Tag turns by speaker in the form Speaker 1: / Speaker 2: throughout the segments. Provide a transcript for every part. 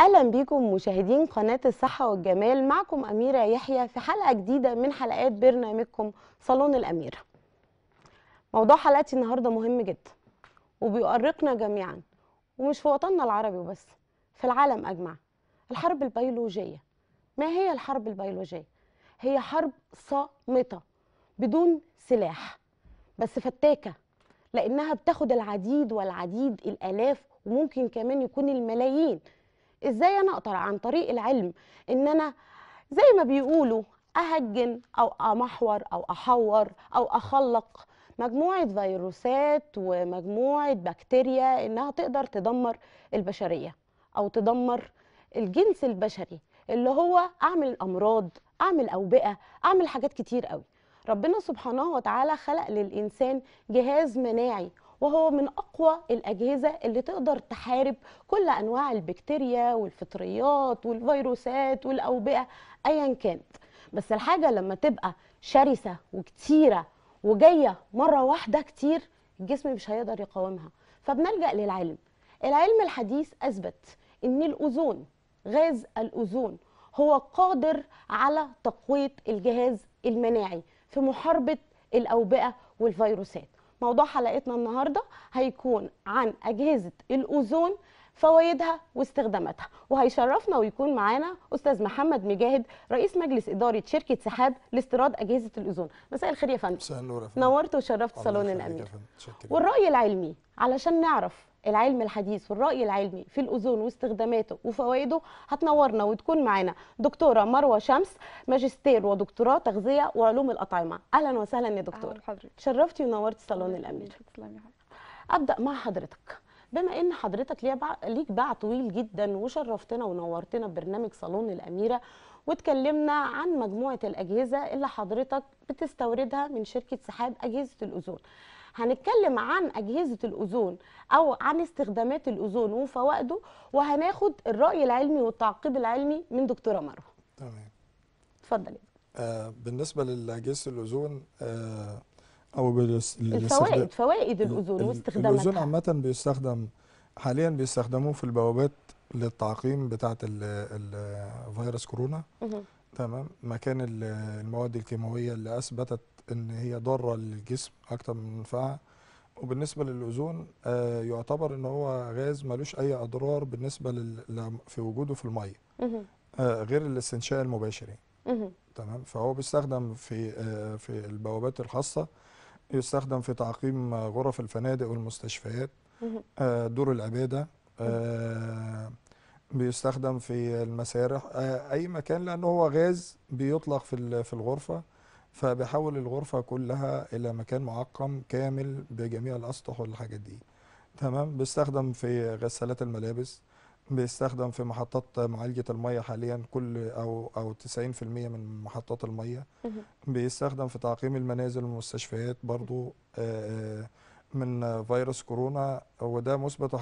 Speaker 1: اهلا بيكم مشاهدين قناه الصحه والجمال معكم اميره يحيى في حلقه جديده من حلقات برنامجكم صالون الاميره موضوع حلقتي النهارده مهم جدا وبيؤرقنا جميعا ومش في وطننا العربي وبس في العالم اجمع الحرب البيولوجيه ما هي الحرب البيولوجيه هي حرب صامته بدون سلاح بس فتاكه لانها بتاخد العديد والعديد الالاف وممكن كمان يكون الملايين ازاي انا اقدر عن طريق العلم ان انا زي ما بيقولوا اهجن او امحور او احور او اخلق مجموعه فيروسات ومجموعه بكتيريا انها تقدر تدمر البشريه او تدمر الجنس البشري اللي هو اعمل امراض اعمل اوبئه اعمل حاجات كتير قوي ربنا سبحانه وتعالى خلق للانسان جهاز مناعي وهو من اقوى الاجهزه اللي تقدر تحارب كل انواع البكتيريا والفطريات والفيروسات والاوبئه ايا كانت بس الحاجه لما تبقى شرسه وكتيره وجايه مره واحده كتير الجسم مش هيقدر يقاومها فبنلجا للعلم العلم الحديث اثبت ان الاوزون غاز الاوزون هو قادر على تقويه الجهاز المناعي في محاربه الاوبئه والفيروسات موضوع حلقتنا النهارده هيكون عن اجهزه الاوزون فوائدها واستخداماتها وهيشرفنا ويكون معانا استاذ محمد مجاهد رئيس مجلس اداره شركه سحاب لاستيراد اجهزه الاوزون مساء الخير يا فندم مساء النور يا فندم نورت وشرفت صالون الامير والراي العلمي علشان نعرف العلم الحديث والرأي العلمي في الأوزون واستخداماته وفوائده هتنورنا وتكون معانا دكتورة مروة شمس ماجستير ودكتوراه تغذية وعلوم الأطعمة أهلا وسهلا يا حضرتك شرفتي ونورتي صالون الأمير أبدأ مع حضرتك بما ان حضرتك ليك باع طويل جدا وشرفتنا ونورتنا ببرنامج صالون الاميره واتكلمنا عن مجموعه الاجهزه اللي حضرتك بتستوردها من شركه سحاب اجهزه الاذون هنتكلم عن أجهزة الأوزون أو عن استخدامات الأوزون وفوائده وهناخد الرأي العلمي والتعقيب العلمي من دكتورة مروة تمام اتفضلي
Speaker 2: آه بالنسبة لأجهزة الأوزون آه أو الفوائد فوائد الأوزون واستخدامها الأوزون عامة بيستخدم حاليا بيستخدموه في البوابات للتعقيم بتاعة الفيروس كورونا تمام مكان المواد الكيماوية اللي أثبتت ان هي ضاره للجسم اكتر من منفعه وبالنسبه للاوزون آه، يعتبر ان هو غاز ملوش اي اضرار بالنسبه لل... في وجوده في الميه آه، غير الاستنشاء المباشر يعني. تمام فهو بيستخدم في آه، في البوابات الخاصه يستخدم في تعقيم غرف الفنادق والمستشفيات دور العباده بيستخدم في المسارح اي مكان لانه هو غاز بيطلق في في الغرفه فبحول الغرفة كلها إلى مكان معقم كامل بجميع الأسطح والحاجات دي تمام بيستخدم في غسالات الملابس بيستخدم في محطات معالجة المية حاليا كل أو أو 90% من محطات المية بيستخدم في تعقيم المنازل والمستشفيات برضو آه، آه، من فيروس كورونا وده مثبت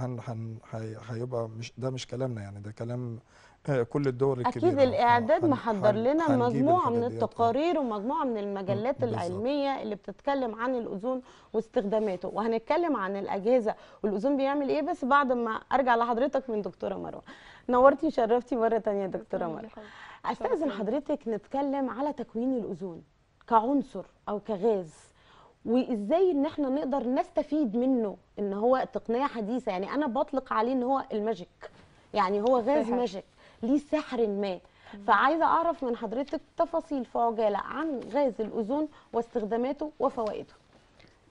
Speaker 2: هيبقى مش ده مش كلامنا يعني ده كلام آه، كل الدول الكبيره اكيد الاعداد آه، محضر لنا مجموعه من
Speaker 1: التقارير ومجموعه من المجلات بالزبط. العلميه اللي بتتكلم عن الاوزون واستخداماته وهنتكلم عن الاجهزه والاوزون بيعمل ايه بس بعد ما ارجع لحضرتك من دكتوره مروه نورتي وشرفتي مره ثانيه دكتوره مروه استاذن حضرتك نتكلم على تكوين الاوزون كعنصر او كغاز وازاي ان احنا نقدر نستفيد منه ان هو تقنيه حديثه يعني انا بطلق عليه ان هو الماجيك يعني هو غاز ماجيك ليه سحر ما فعايزه اعرف من حضرتك تفاصيل في عجاله عن غاز الاوزون واستخداماته وفوائده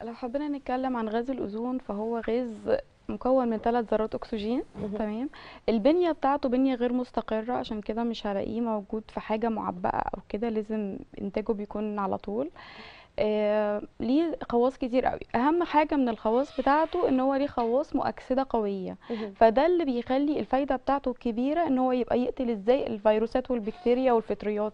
Speaker 1: لو حبينا نتكلم عن غاز الاوزون فهو غاز مكون
Speaker 3: من ثلاث ذرات اكسجين تمام البنيه بتاعته بنيه غير مستقره عشان كده مش هلاقيه موجود في حاجه معبأه او كده لازم انتاجه بيكون على طول آه، ليه خواص كتير قوي اهم حاجه من الخواص بتاعته ان هو ليه خواص مؤكسده قويه فده اللي بيخلي الفايده بتاعته كبيره ان هو يبقى يقتل ازاي الفيروسات والبكتيريا والفطريات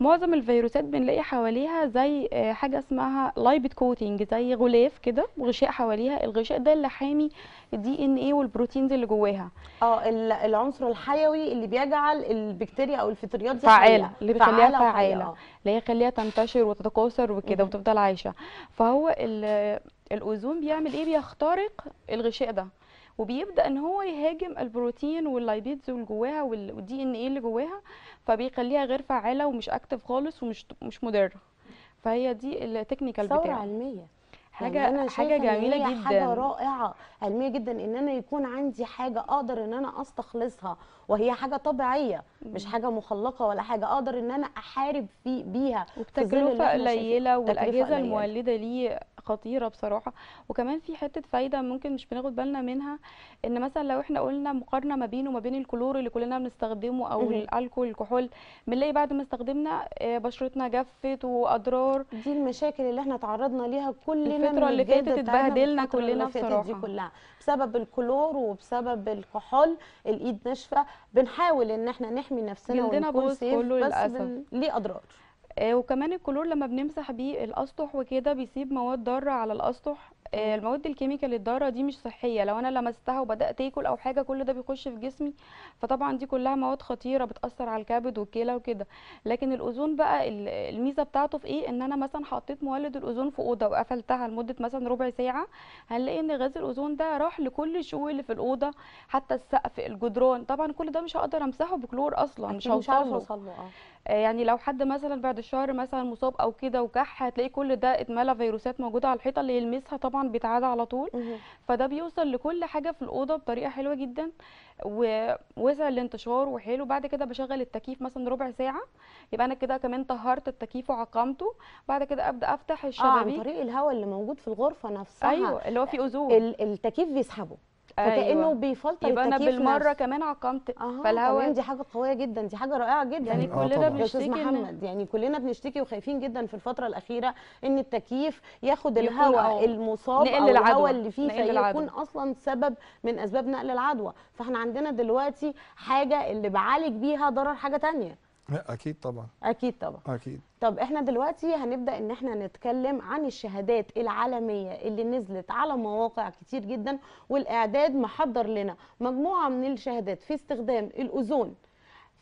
Speaker 3: معظم الفيروسات بنلاقي حواليها زي آه، حاجه اسمها لايبت كوتنج زي غلاف كده غشاء حواليها الغشاء ده اللي حامي الدي ان ايه والبروتينز اللي جواها
Speaker 1: اه العنصر الحيوي اللي بيجعل البكتيريا او الفطريات دي فعاله اللي بيخليها فعاله, فعالة. آه.
Speaker 3: اللي خليها تنتشر وتتكاثر وكده وتفضل عايشه فهو الاوزون بيعمل ايه بيخترق الغشاء ده وبيبدا ان هو يهاجم البروتين واللايبيدز اللي جواها والدي ان ايه اللي جواها فبيخليها غير فعاله ومش اكتف خالص ومش مش مضره فهي دي التكنيكال بتاعه ثوره
Speaker 1: علميه حاجه يعني أنا حاجه جميله إن جدا حاجه رائعه علميه جدا ان انا يكون عندي حاجه اقدر ان انا استخلصها وهي حاجه طبيعيه مش حاجه مخلقه ولا حاجه اقدر ان انا احارب في بيها وبتكلفه قليله والاجهزه المولده
Speaker 3: ليه خطيره بصراحه وكمان في حته فايده ممكن مش بناخد بالنا منها ان مثلا لو احنا قلنا مقارنه ما بينه وما بين الكلور اللي كلنا بنستخدمه او الالكول الكحول بنلاقي بعد ما استخدمنا آه، بشرتنا جفت واضرار دي المشاكل اللي
Speaker 1: احنا تعرضنا ليها كلنا الفتره اللي فاتت اتبهدلنا كلنا بصراحه دي كلها بسبب الكلور وبسبب الكحول الايد ناشفه بنحاول ان احنا نحمي نفسنا ونكون سيف بس ليه اضرار آه، وكمان الكلور لما بنمسح بيه الاسطح
Speaker 3: وكده بيسيب مواد ضاره على الاسطح آه، المواد الكيميكال الضاره دي مش صحيه لو انا لمستها وبدات اكل او حاجه كل ده بيخش في جسمي فطبعا دي كلها مواد خطيره بتاثر على الكبد والكلى وكده لكن الاوزون بقى الميزه بتاعته في ايه ان انا مثلا حطيت مولد الاوزون في اوضه وقفلتها لمده مثلا ربع ساعه هنلاقي ان غاز الاوزون ده راح لكل الشقوق اللي في الاوضه حتى السقف الجدران طبعا كل ده مش هقدر امسحه بكلور اصلا مش هوصل له آه، يعني لو حد مثلا بعد الشهر مثلا مصاب او كده وكح هتلاقي كل ده اتملى فيروسات موجوده على الحيطه اللي يلمسها طبعا بيتعادى على طول فده بيوصل لكل حاجه في الاوضه بطريقه حلوه جدا ووسع الانتشار وحلو بعد كده بشغل التكييف مثلا ربع ساعه يبقى انا كده كمان طهرت التكييف وعقمته بعد كده ابدا افتح الشبابيك اه عن طريق
Speaker 1: الهواء اللي موجود في الغرفه نفسها ايوه اللي هو فيه اوزون التكييف بيسحبه فكانه أيوة. بيفلتر يبقى انا بالمره نفسه. كمان عقمت آه فالهواء دي حاجه قويه جدا دي حاجه رائعه جدا يعني آه، كلنا بنشتكي محمد يعني كلنا بنشتكي وخايفين جدا في الفتره الاخيره ان التكييف ياخد الهواء المصاب او الهواء اللي فيه فيكون اصلا سبب من اسباب نقل العدوى فاحنا عندنا دلوقتي حاجه اللي بعالج بيها ضرر حاجه ثانيه
Speaker 2: لا اكيد طبعا اكيد طبعا اكيد
Speaker 1: طب احنا دلوقتي هنبدا ان احنا نتكلم عن الشهادات العالميه اللي نزلت على مواقع كتير جدا والاعداد محضر لنا مجموعه من الشهادات في استخدام الاوزون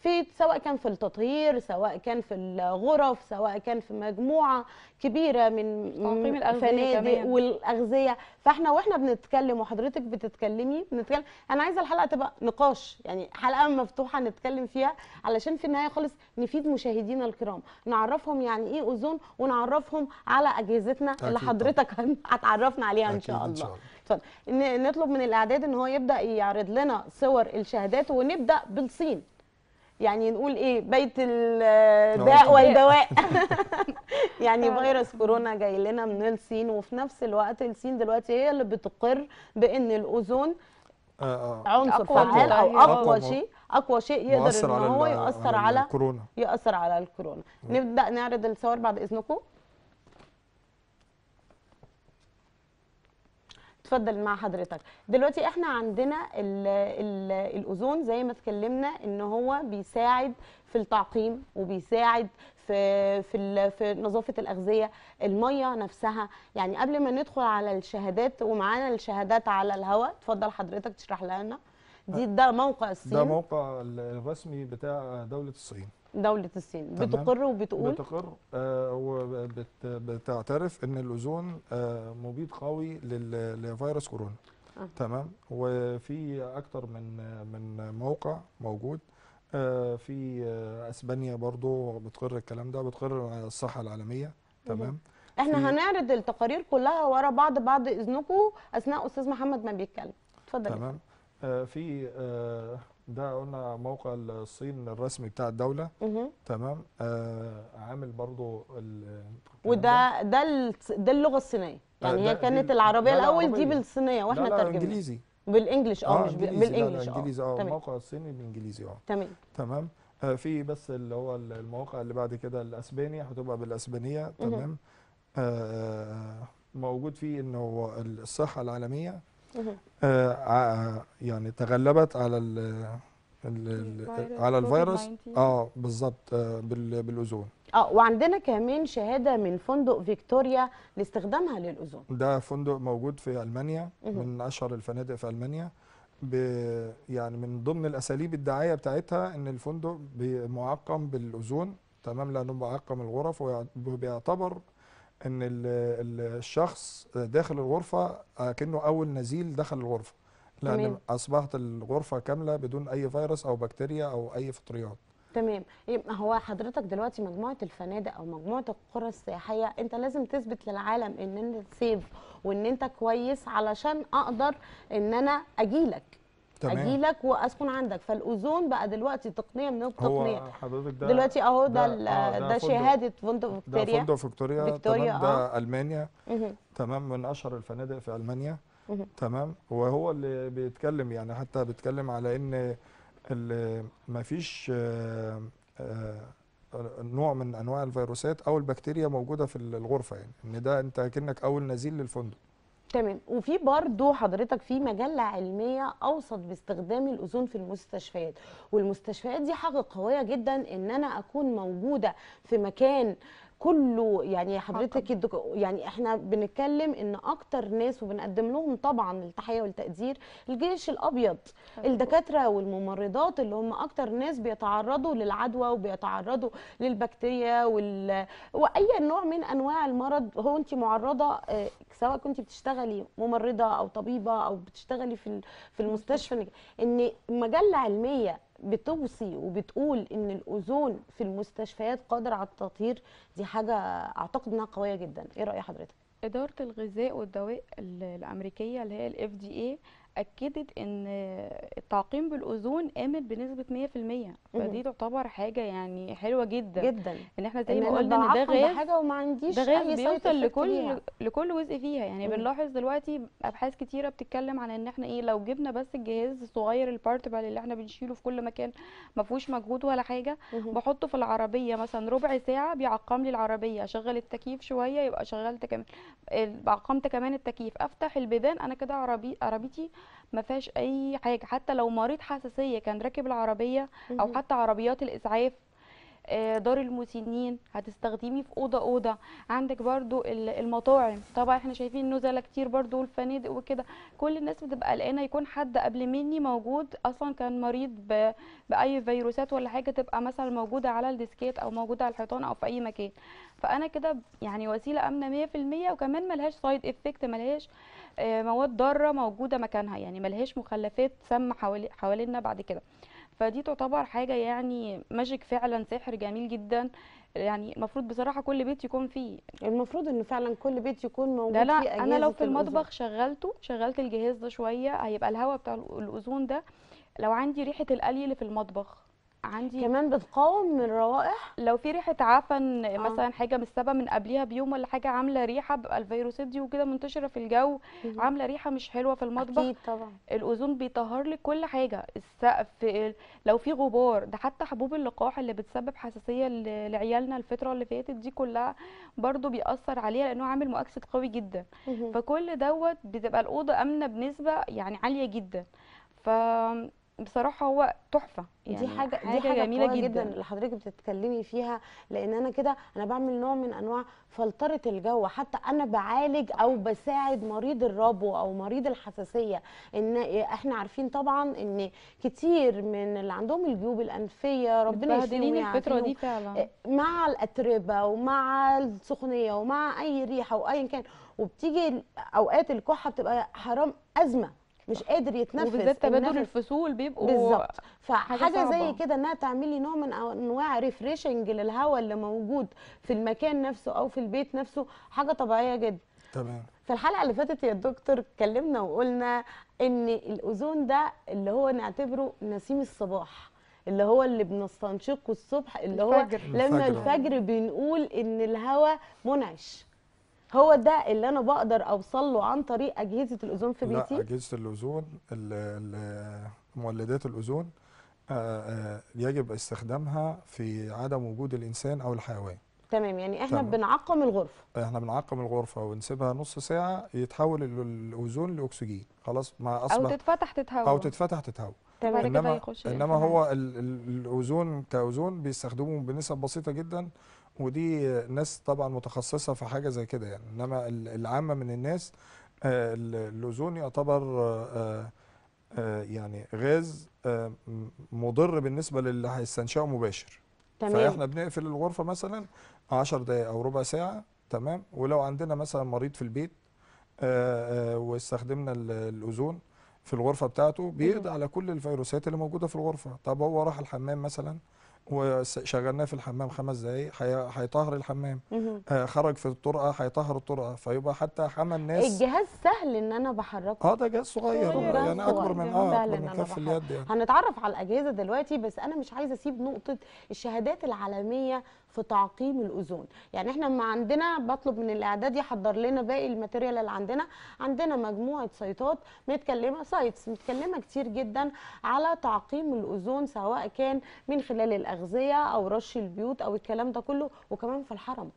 Speaker 1: في سواء كان في التطهير سواء كان في الغرف سواء كان في مجموعه كبيره من الفنادق والاغذيه فاحنا واحنا بنتكلم وحضرتك بتتكلمي بنتكلم انا عايزه الحلقه تبقى نقاش يعني حلقه مفتوحه نتكلم فيها علشان في النهايه خالص نفيد مشاهدينا الكرام نعرفهم يعني ايه اوزون ونعرفهم على اجهزتنا اللي حضرتك هتعرفنا عليها ان شاء الله اتفضل نطلب من الاعداد ان هو يبدا يعرض لنا صور الشهادات ونبدا بالصين يعني نقول ايه بيت الداء والدواء يعني فيروس كورونا جاي لنا من الصين وفي نفس الوقت الصين دلوقتي هي اللي بتقر بان الاوزون
Speaker 2: آه، آه. عنصر فعال او اقوى شيء
Speaker 1: اقوى شيء يقدر ان هو ياثر على الكورونا ياثر على الكورونا نبدا نعرض الصور بعد اذنكم اتفضل مع حضرتك دلوقتي احنا عندنا الـ الـ الاوزون زي ما اتكلمنا ان هو بيساعد في التعقيم وبيساعد في في في نظافه الاغذيه الميه نفسها يعني قبل ما ندخل على الشهادات ومعانا الشهادات على الهواء اتفضل حضرتك تشرح لنا دي آه. ده موقع الصين ده
Speaker 2: موقع الرسمي بتاع دوله الصين
Speaker 1: دولة الصين بتقر وبتقول بتقر
Speaker 2: آه، وبتعترف ان الاوزون آه، مبيد قوي لفيروس كورونا آه. تمام وفي اكتر من من موقع موجود آه، في اسبانيا برضو بتقر الكلام ده بتقر الصحة العالمية تمام
Speaker 1: احنا هنعرض التقارير كلها ورا بعض بعد اذنكم اثناء استاذ محمد ما بيتكلم اتفضل تمام
Speaker 2: في آه ده قلنا موقع الصين الرسمي بتاع الدولة تمام آه عامل برضو
Speaker 1: وده ده ده اللغة الصينية يعني هي كانت العربية لا الأول دي بالصينية واحنا ترجمناها بالانجليزي بالانجلش آه،, اه مش بالانجلش اه بالانجليزي اه الموقع
Speaker 2: الصيني بالانجليزي اه تمام تمام آه في بس اللي هو المواقع اللي بعد كده الاسباني هتبقى بالاسبانية تمام آه،, آه،, آه موجود فيه انه الصحة العالمية آه، آه، آه، يعني تغلبت على ال الـ الـ على الفيروس اه بالظبط بالاوزون
Speaker 1: اه وعندنا كمان شهاده من فندق فيكتوريا لاستخدامها للاوزون
Speaker 2: ده فندق موجود في المانيا من اشهر الفنادق في المانيا يعني من ضمن الاساليب الدعايه بتاعتها ان الفندق معقم بالاوزون تمام لانه معقم الغرف وبيعتبر ان الشخص داخل الغرفه كانه اول نزيل دخل الغرفه لان تمام. اصبحت الغرفه كامله بدون اي فيروس او بكتيريا او اي فطريات
Speaker 1: تمام يبقى هو حضرتك دلوقتي مجموعه الفنادق او مجموعه القرى السياحيه انت لازم تثبت للعالم ان انت سيف وان انت كويس علشان اقدر ان انا اجيلك تمام. اجي لك واسكن عندك فالاوزون بقى دلوقتي تقنيه من التقنيه هو
Speaker 2: حضرتك ده دلوقتي اهو ده ده, آه، شهاده
Speaker 1: فندق فيكتوريا ده فندق
Speaker 2: فيكتوريا, فيكتوريا ده آه. المانيا تمام من اشهر الفنادق في المانيا تمام وهو اللي بيتكلم يعني حتى بيتكلم على ان ما فيش آه آه نوع من انواع الفيروسات او البكتيريا موجوده في الغرفه يعني ان ده انت كانك اول نزيل للفندق
Speaker 1: تمام وفي برضو حضرتك في مجله علميه اوصت باستخدام الاوزون في المستشفيات والمستشفيات دي حاجه قويه جدا ان انا اكون موجوده في مكان كله يعني حضرتك يعني احنا بنتكلم ان اكتر ناس وبنقدم لهم طبعا التحيه والتقدير الجيش الابيض الدكاتره والممرضات اللي هم اكتر ناس بيتعرضوا للعدوى وبيتعرضوا للبكتيريا وال... واي نوع من انواع المرض هو انت معرضه آه، سواء كنت بتشتغلي ممرضه او طبيبه او بتشتغلي في في المستشفى ان مجله علميه بتوصي وبتقول ان الاوزون في المستشفيات قادر على التطهير دي حاجه اعتقد انها قويه جدا ايه راي حضرتك اداره الغذاء والدواء الامريكيه اللي هي الاف دي اي اكدت
Speaker 3: ان التعقيم بالاوزون قامت بنسبه 100% فدي تعتبر حاجه يعني حلوه جدا جدا ان احنا زي ما قلنا ان ده غير حاجه
Speaker 1: وما عنديش ده غير بيوصل لكل فيها.
Speaker 3: لكل جزء فيها يعني بنلاحظ دلوقتي ابحاث كتيره بتتكلم عن ان احنا ايه لو جبنا بس الجهاز الصغير البارتبل اللي احنا بنشيله في كل مكان ما فيهوش مجهود ولا حاجه بحطه في العربيه مثلا ربع ساعه بيعقم لي العربيه اشغل التكييف شويه يبقى شغلت كمان عقمت كمان التكييف افتح البيبان انا كده عربي عربيتي ما فيهاش اي حاجه حتى لو مريض حساسيه كان راكب العربيه او حتى عربيات الاسعاف آه، دار المسنين هتستخدميه في اوضه اوضه عندك برضو المطاعم طبعا احنا شايفين نزله كتير برضو والفنادق وكده كل الناس بتبقى قلقانه يكون حد قبل مني موجود اصلا كان مريض باي فيروسات ولا حاجه تبقى مثلا موجوده على الديسكات او موجوده على الحيطان او في اي مكان فانا كده يعني وسيله امنه 100% وكمان ملهاش سايد افكت ملهاش آه، مواد ضاره موجوده مكانها يعني ملهاش مخلفات سم حوالينا بعد كده فدي تعتبر حاجة يعني ماجيك فعلا سحر جميل جدا يعني المفروض بصراحه كل بيت يكون فيه
Speaker 1: المفروض انه فعلا كل بيت يكون موجود لا لا انا لو في المطبخ الأزون.
Speaker 3: شغلته شغلت الجهاز ده شويه هيبقى الهواء بتاع الاوزون ده لو عندي ريحه القلي اللي في المطبخ عندي كمان بتقاوم من الروائح لو في ريحه عفن آه. مثلا حاجه متسابه من قبليها بيوم ولا حاجه عامله ريحه بيبقى الفيروسات دي وكده منتشره في الجو مم. عامله ريحه مش حلوه في المطبخ اكيد طبعا الاوزون بيطهر لك كل حاجه السقف لو في غبار ده حتى حبوب اللقاح اللي بتسبب حساسيه لعيالنا الفتره اللي فاتت دي كلها برده بيأثر عليها لانه عامل مؤكسد قوي جدا مم. فكل دوت بتبقى الاوضه امنه بنسبه يعني عاليه جدا
Speaker 1: ف بصراحه هو تحفه يعني دي حاجه, دي حاجه جميله جدا, جدا اللي حضرتك بتتكلمي فيها لان انا كده انا بعمل نوع من انواع فلتره الجو حتى انا بعالج او بساعد مريض الربو او مريض الحساسيه ان احنا عارفين طبعا ان كتير من اللي عندهم الجيوب الانفيه ربنا يهديهم الفتره دي فعلا إيه، مع الاتربه ومع السخونيه ومع اي ريحه وايا كان وبتيجي اوقات الكحه بتبقى حرام ازمه مش قادر يتنفس وبالذات تبادل الفصول بيبقوا بالظبط فحاجه زي كده انها تعملي نوع من انواع ريفريشنج للهواء اللي موجود في المكان نفسه او في البيت نفسه حاجه طبيعيه جدا تمام في الحلقه اللي فاتت يا دكتور اتكلمنا وقلنا ان الاوزون ده اللي هو نعتبره نسيم الصباح اللي هو اللي بنستنشقه الصبح اللي الفجر. هو لما الفجر, الفجر بنقول ان الهواء منعش هو ده اللي انا بقدر اوصل له عن طريق اجهزه الاوزون في بيتي لا
Speaker 2: اجهزه الاوزون مولدات الاوزون آه، آه، يجب استخدامها في عدم وجود الانسان او الحيوان
Speaker 1: تمام يعني احنا تمام. بنعقم الغرفه
Speaker 2: احنا بنعقم الغرفه ونسيبها نص ساعه يتحول الاوزون لاكسجين خلاص ما اصبح او
Speaker 1: تتفتح تتهوى
Speaker 3: او
Speaker 2: تتفتح تتهوى تمام انما انما هو الاوزون كاوزون بيستخدموه بنسب بسيطه جدا ودي ناس طبعا متخصصه في حاجه زي كده يعني انما العامه من الناس آه، الاوزون يعتبر آه، آه، يعني غاز مضر بالنسبه للي هيستنشقه مباشر تمام. فاحنا بنقفل الغرفه مثلا 10 دقائق او ربع ساعه تمام ولو عندنا مثلا مريض في البيت واستخدمنا الاوزون في الغرفه بتاعته بيقضي أيوه. على كل الفيروسات اللي موجوده في الغرفه طب هو راح الحمام مثلا وشغلناه في الحمام خمس دقايق هيطهر الحمام آه خرج في الطرقه هيطهر الطرقه فيبقى حتى حمى الناس الجهاز
Speaker 1: سهل ان انا بحركه اه
Speaker 2: ده جهاز صغير, صغير يعني صغير. اكبر من اه من كف اليد يعني
Speaker 1: هنتعرف على الاجهزه دلوقتي بس انا مش عايزه اسيب نقطه الشهادات العالميه في تعقيم الاوزون يعني احنا ما عندنا بطلب من الاعداد يحضر لنا باقي الماتيريال اللي عندنا عندنا مجموعه سايتات متكلمه سايتس متكلمه كتير جدا على تعقيم الاوزون سواء كان من خلال الاغذيه او رش البيوت او الكلام ده كله وكمان في الحرم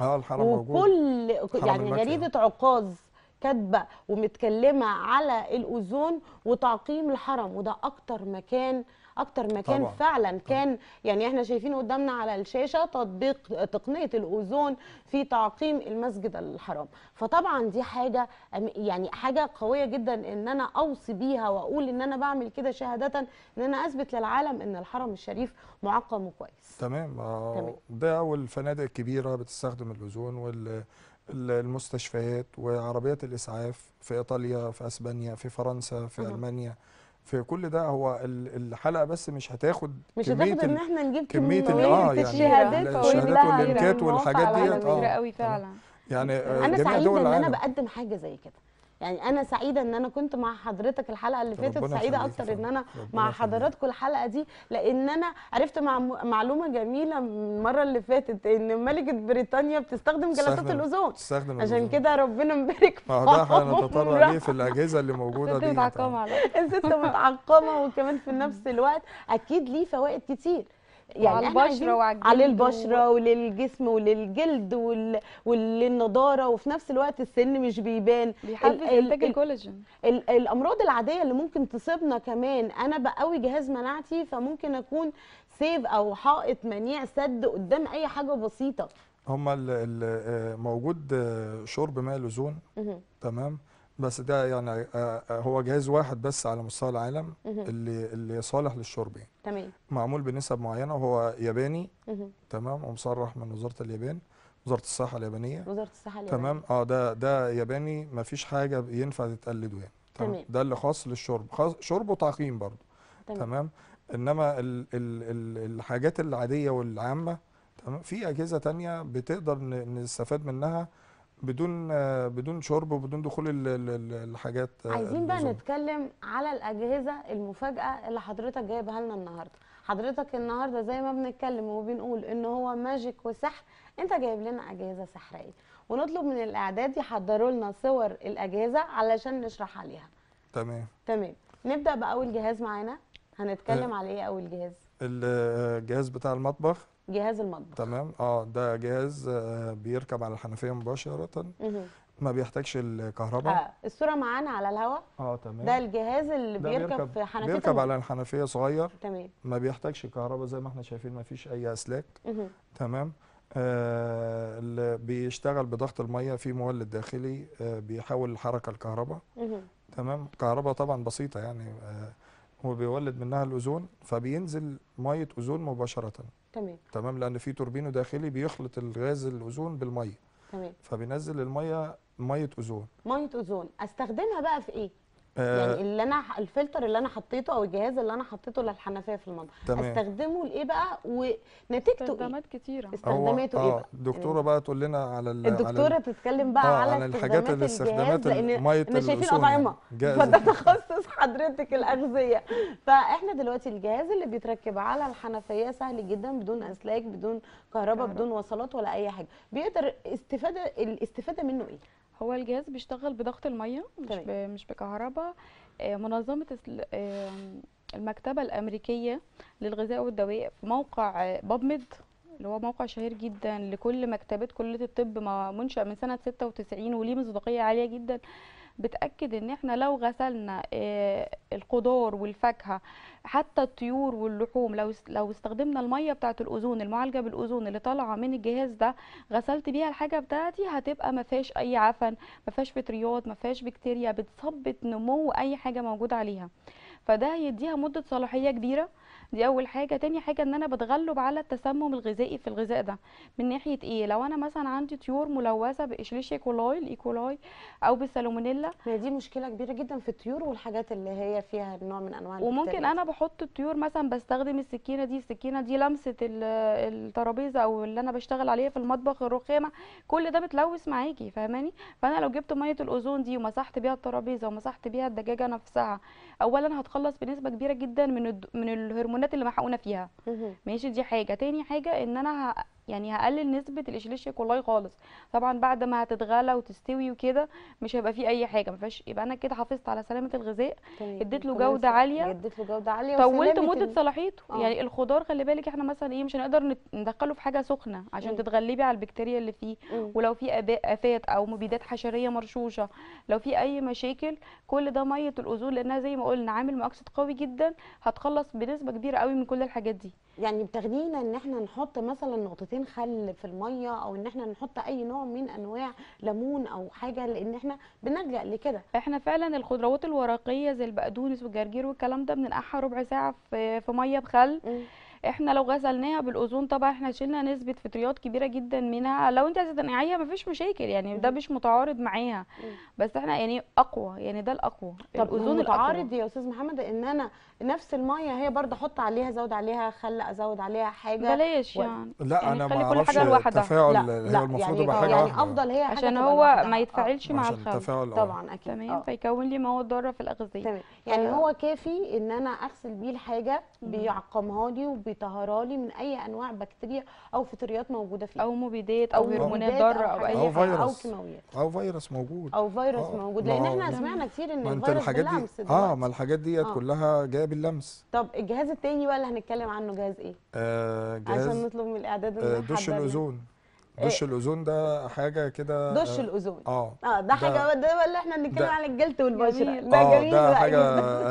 Speaker 2: اه الحرم وكل
Speaker 1: موجود وكل يعني جريده عكاظ كاتبه ومتكلمه على الاوزون وتعقيم الحرم وده اكتر مكان اكتر مكان طبعا. فعلا كان يعني احنا شايفين قدامنا على الشاشه تطبيق تقنيه الاوزون في تعقيم المسجد الحرام فطبعا دي حاجه يعني حاجه قويه جدا ان انا اوصي بيها واقول ان انا بعمل كده شهاده ان انا اثبت للعالم ان الحرم الشريف معقم وكويس
Speaker 2: تمام, آه، ده ده والفنادق الكبيره بتستخدم الاوزون وال المستشفيات وعربيات الاسعاف في ايطاليا في اسبانيا في فرنسا في المانيا في كل ده هو الحلقه بس مش هتاخد مش هتاخد ان احنا
Speaker 1: نجيب كميه
Speaker 2: اه يعني الشهادات واللينكات يعني والحاجات ديت اه
Speaker 1: قوي فعلا
Speaker 2: يعني انا سعيد ان انا
Speaker 1: بقدم حاجه زي كده يعني انا سعيده ان انا كنت مع حضرتك الحلقه اللي فاتت سعيده اكتر ان انا مع حضراتكم الحلقه دي لان انا عرفت مع معلومه جميله المره اللي فاتت ان ملكه بريطانيا بتستخدم جلسات الاوزون عشان كده ربنا مبارك ما ده هنتطرق ليه في
Speaker 2: الاجهزه اللي موجوده دي الست
Speaker 1: متعقمه طيب. الست متعقمه وكمان في نفس الوقت اكيد ليه فوائد كتير يعني على البشره وعلى على البشره و... وللجسم وللجلد وال... وللنضاره وفي نفس الوقت السن مش بيبان بيحفز انتاج الكولاجين الامراض العاديه اللي ممكن تصيبنا كمان انا بقوي جهاز مناعتي فممكن اكون سيف او حائط منيع سد قدام اي حاجه بسيطه
Speaker 2: هما آه، موجود آه، شرب ماء لزون تمام بس ده يعني آه، آه، هو جهاز واحد بس على مستوى العالم اللي اللي صالح للشربين تمام معمول بنسب معينه وهو ياباني تمام ومصرح من وزاره اليابان وزاره الصحه اليابانيه وزاره
Speaker 1: الصحه اليابانيه تمام
Speaker 2: اه ده ده ياباني ما فيش حاجه ينفع تتقلده يعني تمام ده اللي خاص للشرب خاص شرب وتعقيم برضه تمام, تمام. انما الـ الـ الـ الحاجات العاديه والعامه تمام في اجهزه تانية بتقدر نستفاد منها بدون بدون شرب وبدون دخول الحاجات عايزين بقى
Speaker 1: نتكلم على الاجهزه المفاجاه اللي حضرتك جايبها لنا النهارده حضرتك النهارده زي ما بنتكلم وبنقول ان هو ماجيك وسحر انت جايب لنا اجهزه سحريه ونطلب من الاعداد يحضروا لنا صور الاجهزه علشان نشرح عليها تمام تمام نبدا باول جهاز معانا هنتكلم أه على ايه اول جهاز
Speaker 2: الجهاز آه، بتاع المطبخ
Speaker 1: جهاز المطبخ
Speaker 2: تمام اه ده جهاز آه، بيركب على الحنفيه مباشره ما بيحتاجش الكهرباء اه
Speaker 1: الصوره معانا على الهواء اه تمام ده الجهاز اللي ده بيركب, بيركب في حنفيه بيركب على
Speaker 2: الحنفيه صغير تمام ما بيحتاجش كهرباء زي ما احنا شايفين ما فيش اي اسلاك تمام آه اللي بيشتغل بضغط الميه في مولد داخلي آه بيحول الحركه الكهرباء تمام كهرباء طبعا بسيطه يعني آه هو بيولد منها الاوزون فبينزل ميه اوزون مباشره تمام تمام لان في توربينو داخلي بيخلط الغاز الاوزون بالميه تمام فبينزل الميه ميه اوزون
Speaker 1: ميه اوزون استخدمها بقى في ايه
Speaker 2: يعني آه، اللي
Speaker 1: انا الفلتر اللي انا حطيته او الجهاز اللي انا حطيته للحنفيه في المطبخ استخدمه لايه بقى ونتيجته إيه؟ استخدامات إيه؟ كتيره استخداماته ايه آه، بقى الدكتوره يعني
Speaker 2: بقى تقول لنا على الدكتوره
Speaker 1: تتكلم بقى آه، على, على الحاجات اللي استخدامات الميه احنا شايفين اطعمه فده تخصص حضرتك الاغذيه فاحنا دلوقتي الجهاز اللي بيتركب على الحنفيه سهل جدا بدون اسلاك بدون كهرباء بدون وصلات ولا اي حاجه بيقدر استفاده الاستفاده منه ايه هو الجهاز بيشتغل بضغط الميه مش مش بكهرباء آه، منظمه
Speaker 3: آه، المكتبه الامريكيه للغذاء والدواء في موقع آه، بابمد اللي هو موقع شهير جدا لكل مكتبات كليه الطب منشا من سنه 96 وليه مصداقيه عاليه جدا بتاكد ان احنا لو غسلنا آه، الخضار والفاكهه حتى الطيور واللحوم لو لو استخدمنا الميه بتاعه الاوزون المعالجه بالاوزون اللي طالعه من الجهاز ده غسلت بيها الحاجه بتاعتي هتبقى ما فيهاش اي عفن ما فيهاش فطريات ما فيهاش بكتيريا بتثبت نمو اي حاجه موجوده عليها فده هيديها مده صلاحيه كبيره دي اول حاجه تاني حاجه ان انا بتغلب على التسمم الغذائي في الغذاء ده من ناحيه ايه لو انا مثلا عندي طيور ملوثه باشليشيا كولاي
Speaker 1: الايكولاي او بالسالمونيلا هي دي مشكله كبيره جدا في الطيور والحاجات اللي هي فيها نوع من انواع وممكن انا
Speaker 3: بحط الطيور مثلا بستخدم السكينه دي السكينه دي لمسه الترابيزه او اللي انا بشتغل عليها في المطبخ الرخامه كل ده متلوث معاكي فاهماني فانا لو جبت ميه الاوزون دي ومسحت بيها الترابيزه ومسحت بيها الدجاجه نفسها اولا هتخلص بنسبه كبيره جدا من من الهرمونات اللي محقونه فيها ماشي دي حاجه تاني حاجه ان انا يعني هقلل نسبه الاشليشيا كولاي خالص طبعا بعد ما هتتغلى وتستوي وكده مش هيبقى فيه اي حاجه ما فيهاش يبقى انا كده حافظت على سلامه الغذاء طيب، اديت له جوده عاليه
Speaker 1: اديت له جوده عاليه طولت مده
Speaker 3: صلاحيته آه. يعني الخضار خلي بالك احنا مثلا ايه مش هنقدر ندخله في حاجه سخنه عشان تتغلبي على البكتيريا اللي فيه مم. ولو في افات او مبيدات حشريه مرشوشه لو في اي مشاكل كل ده ميه الاوزون لانها زي ما قلنا عامل
Speaker 1: مؤكسد قوي جدا هتخلص بنسبه كبيره قوي من كل الحاجات دي يعني بتغنينا ان احنا نحط مثلا نقطتين خل في الميه او ان احنا نحط اي نوع من انواع ليمون او حاجه لان احنا بنلجا لكده احنا فعلا الخضروات الورقيه زي البقدونس والجرجير
Speaker 3: والكلام ده بننقعها ربع ساعه في في ميه بخل م. احنا لو غسلناها بالاوزون طبعا احنا شلنا نسبه فطريات كبيره جدا منها لو انت عايزه تنقعيها مفيش مشاكل يعني ده مش متعارض معاها بس احنا يعني اقوى يعني ده الاقوى الاوزون متعارض
Speaker 1: يا استاذ محمد ان انا نفس الميه هي برضه احط عليها ازود عليها خل ازود عليها حاجه بلاش يعني
Speaker 3: لا يعني انا ما اعرفش التفاعل هي المفروض يبقى يعني حاجه يعني افضل هي حاجه عشان هو ما يتفاعلش مع الخل آه. طبعا اكيد تمام آه.
Speaker 1: فيكون لي مواد ضاره في الاغذيه تمام يعني آه. هو كافي ان انا اغسل بيه الحاجه بيعقمها لي وبي بيطهرها لي من اي انواع بكتيريا او فطريات موجوده فيه او مبيدات او هرمونات ضاره او, أو اي حاجه او كيماويات
Speaker 2: او فيروس موجود
Speaker 1: او فيروس أو آه، موجود لان احنا يعني سمعنا كتير ان الفيروس الحاجات باللمس دي اه ما الحاجات ديت آه.
Speaker 2: كلها جايه باللمس
Speaker 1: طب الجهاز التاني بقى اللي هنتكلم عنه جهاز ايه؟
Speaker 2: آه جهاز عشان
Speaker 1: نطلب من الاعداد آه دش الاوزون دش
Speaker 2: إيه. الاوزون ده حاجه كده دش الاوزون اه
Speaker 1: اه ده حاجه ده اللي احنا بنتكلم عن الجلد والبشره جميل. ده آه، جميل آه، ده حاجه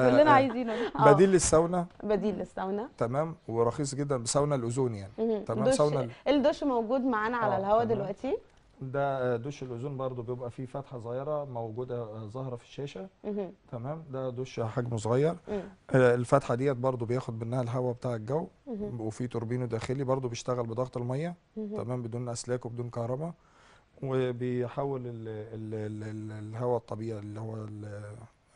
Speaker 1: كلنا عايزينه بديل للساونا بديل للساونا
Speaker 2: تمام ورخيص جدا بساونا الاوزون
Speaker 1: يعني تمام ساونا الدش موجود معانا على آه، الهواء دلوقتي
Speaker 2: ده دش الاوزون برضو بيبقى فيه فتحه صغيره موجوده آه، ظاهره في الشاشه تمام ده دش حجمه صغير آه، الفتحه ديت برضو بياخد منها الهواء بتاع الجو وفي توربينو داخلي برضو بيشتغل بضغط الميه تمام بدون اسلاك وبدون كهرباء وبيحول الهواء الطبيعي اللي هو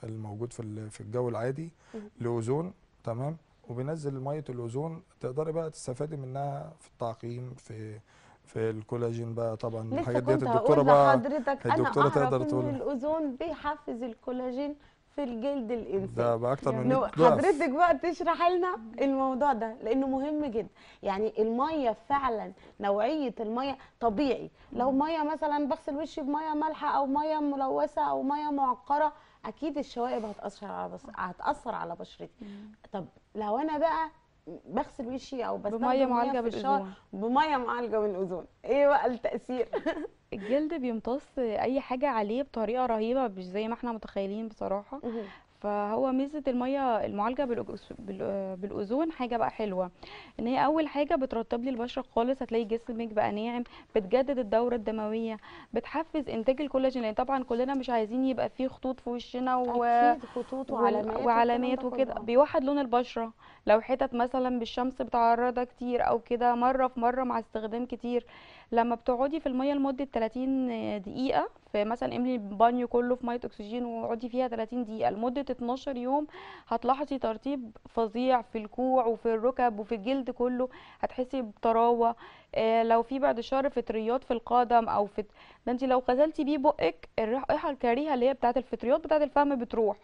Speaker 2: الموجود في في الجو العادي لاوزون تمام وبينزل ميه الاوزون تقدري بقى تستفادي منها في التعقيم في في الكولاجين بقى طبعا الحاجات دي الدكتوره بقى الدكتوره تقدر تقول ان
Speaker 1: الاوزون بيحفز الكولاجين في الجلد الانساني ده بقى اكتر من يعني حضرتك بقى تشرح لنا الموضوع ده لانه مهم جدا يعني الميه فعلا نوعيه الميه طبيعي لو ميه مثلا بغسل وشي بميه مالحه او ميه ملوثه او ميه معقره اكيد الشوائب هتاثر على بس... هتاثر على بشرتي طب لو انا بقى بغسل وشي او بس بميه معالجه بالاذون بميه معالجه بالاذون ايه بقى التاثير الجلد بيمتص اي حاجه
Speaker 3: عليه بطريقه رهيبه مش زي ما احنا متخيلين بصراحه فهو ميزه الميه المعالجه بالاذون حاجه بقى حلوه ان هي اول حاجه بترطب لي البشره خالص هتلاقي جسمك بقى ناعم بتجدد الدوره الدمويه بتحفز انتاج الكولاجين لان طبعا كلنا مش عايزين يبقى فيه خطوط في وشنا و... خطوط وعلامات وعلامات وكده بيوحد لون البشره لو حتت مثلا بالشمس بتعرضها كتير او كده مره في مره مع استخدام كتير لما بتقعدي في الميه لمده 30 دقيقه في مثلا املي البانيو كله في ميه اكسجين وقعدي فيها 30 دقيقه لمده 12 يوم هتلاحظي ترطيب فظيع في الكوع وفي الركب وفي الجلد كله هتحسي بطراوه آه لو في بعد شهر فطريات في القدم او في ده انت لو غسلتي بيه بقك الريحه الكريهه اللي هي بتاعه الفطريات بتاعه الفم بتروح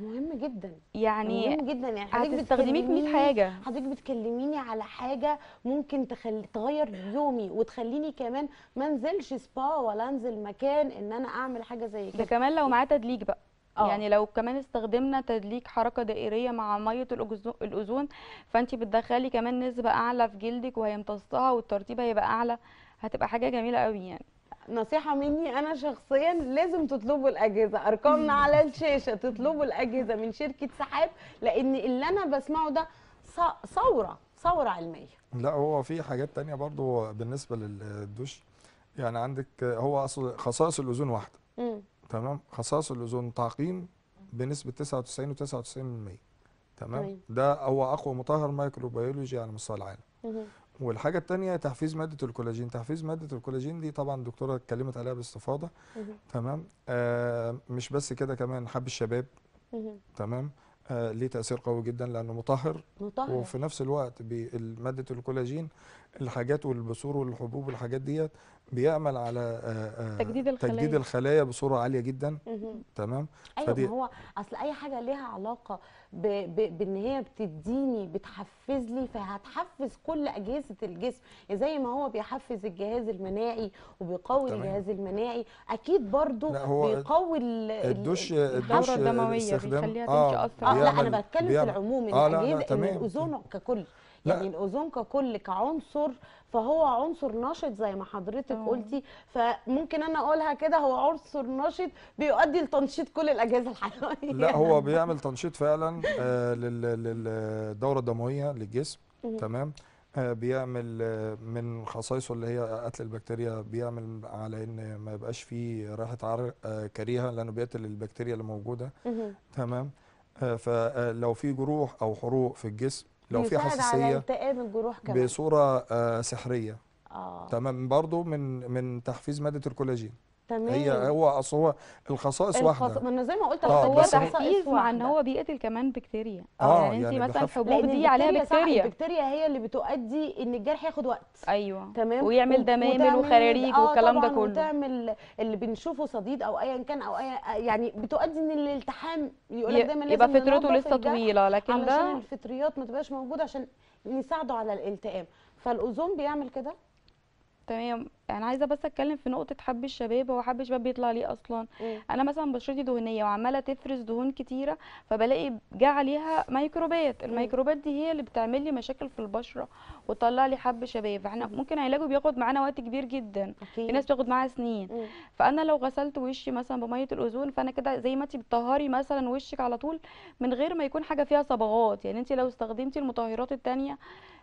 Speaker 1: مهم جدا يعني مهم جدا يعني حضرتك بتستخدميه في 100 حاجه حضرتك بتكلميني على حاجه ممكن تخلي تغير يومي وتخليني كمان ما انزلش سبا ولا انزل مكان ان انا اعمل حاجه زي كده ده
Speaker 3: كمان لو معاه تدليك بقى أوه. يعني لو كمان استخدمنا تدليك حركه دائريه مع ميه الاوزون فانت بتدخلي كمان نسبه اعلى في جلدك وهيمتصها
Speaker 1: والترطيب هيبقى اعلى هتبقى حاجه جميله قوي يعني نصيحه مني انا شخصيا لازم تطلبوا الاجهزه ارقامنا على الشاشه تطلبوا الاجهزه من شركه سحاب لان اللي انا بسمعه ده ثوره ثوره علميه
Speaker 2: لا هو في حاجات تانية برضو بالنسبه للدوش يعني عندك هو اصل خصائص الاذون واحده تمام خصائص الاذون تعقيم بنسبه 99 و99% تمام ده هو اقوى مطهر مايكروبيولوجي على مستوى العالم والحاجه الثانيه تحفيز ماده الكولاجين تحفيز ماده الكولاجين دي طبعا الدكتوره اتكلمت عليها باستفاضه تمام آه مش بس كده كمان حب الشباب تمام آه ليه تاثير قوي جدا لانه مطهر, مطهر. وفي نفس الوقت بماده الكولاجين الحاجات والبصور والحبوب والحاجات ديت بيعمل على آه، آه، تجديد الخلايا تجديد الخلايا بصوره عاليه جدا تمام ايوه فدي هو
Speaker 1: اصل اي حاجه ليها علاقه ب... ب... بان هي بتديني بتحفز لي فهتحفز كل اجهزه الجسم زي ما هو بيحفز الجهاز المناعي وبيقوي تمام. الجهاز المناعي اكيد برضو بيقوي
Speaker 2: الدوش الدوره الدمويه بيخليها آه، تمشي اكثر اكتر اه لا انا بتكلم في العموم آه الاجهزه الاوزون
Speaker 1: ككل يعني الاوزون ككل كعنصر فهو عنصر نشط زي ما حضرتك أوه. قلتي فممكن انا اقولها كده هو عنصر نشط بيؤدي لتنشيط كل الاجهزه الحيويه لا هو بيعمل
Speaker 2: تنشيط فعلا آه، للدوره الدمويه للجسم تمام آه، بيعمل آه، من خصائصه اللي هي قتل البكتيريا بيعمل على ان ما يبقاش فيه ريحه عرق كريهه لانه بيقتل البكتيريا اللي موجوده تمام فلو في جروح او حروق في الجسم لو في حساسيه على التئام الجروح كمان بصوره آه، سحريه آه. تمام برضو من من تحفيز ماده الكولاجين
Speaker 1: تمام. هي هو
Speaker 2: اصل هو الخصائص الخص... واحده ما
Speaker 1: انا زي ما قلت آه هو تحفيز مع ان هو بيقتل كمان بكتيريا اه يعني, يعني انت مثلا الحبوب دي عليها بكتيريا البكتيريا هي اللي بتؤدي ان الجرح ياخد وقت ايوه تمام ويعمل دمامل وخراريج آه والكلام ده كله وتعمل اللي بنشوفه صديد او ايا كان او أي يعني بتؤدي ان الالتحام يقول لك دايما يبقى فطرته لسه طويله لكن ده عشان الفطريات ما تبقاش موجوده عشان يساعده على الالتئام فالاوزون بيعمل كده تمام انا عايزه بس اتكلم في نقطه حب الشباب هو حب الشباب بيطلع ليه
Speaker 3: اصلا مم. انا مثلا بشرتي دهنيه وعماله تفرز دهون كتيره فبلاقي جه عليها ميكروبات الميكروبات دي هي اللي بتعمل لي مشاكل في البشره وتطلع لي حب شباب احنا ممكن علاجه بياخد معانا وقت كبير جدا في ناس بتاخد معاها سنين مم. فانا لو غسلت وشي مثلا بميه الاوزون فانا كده زي ما انت بتطهري مثلا وشك على طول من غير ما يكون حاجه فيها صبغات يعني انت لو استخدمتي المطهرات الثانيه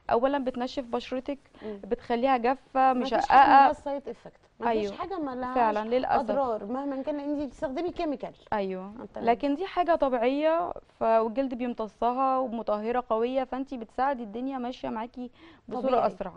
Speaker 3: اولا بتنشف بشرتك بتخليها جافه مشققه مفيش
Speaker 1: سايد افكت مفيش أيوه. حاجه مالهاش فعلا للاسف اضرار مهما كان أيوه. انت بتستخدمي كيميكال
Speaker 3: ايوه لكن دي حاجه طبيعيه فالجلد بيمتصها ومطهره قويه فانت بتساعدي الدنيا ماشيه معاكي بصوره طبيعي. اسرع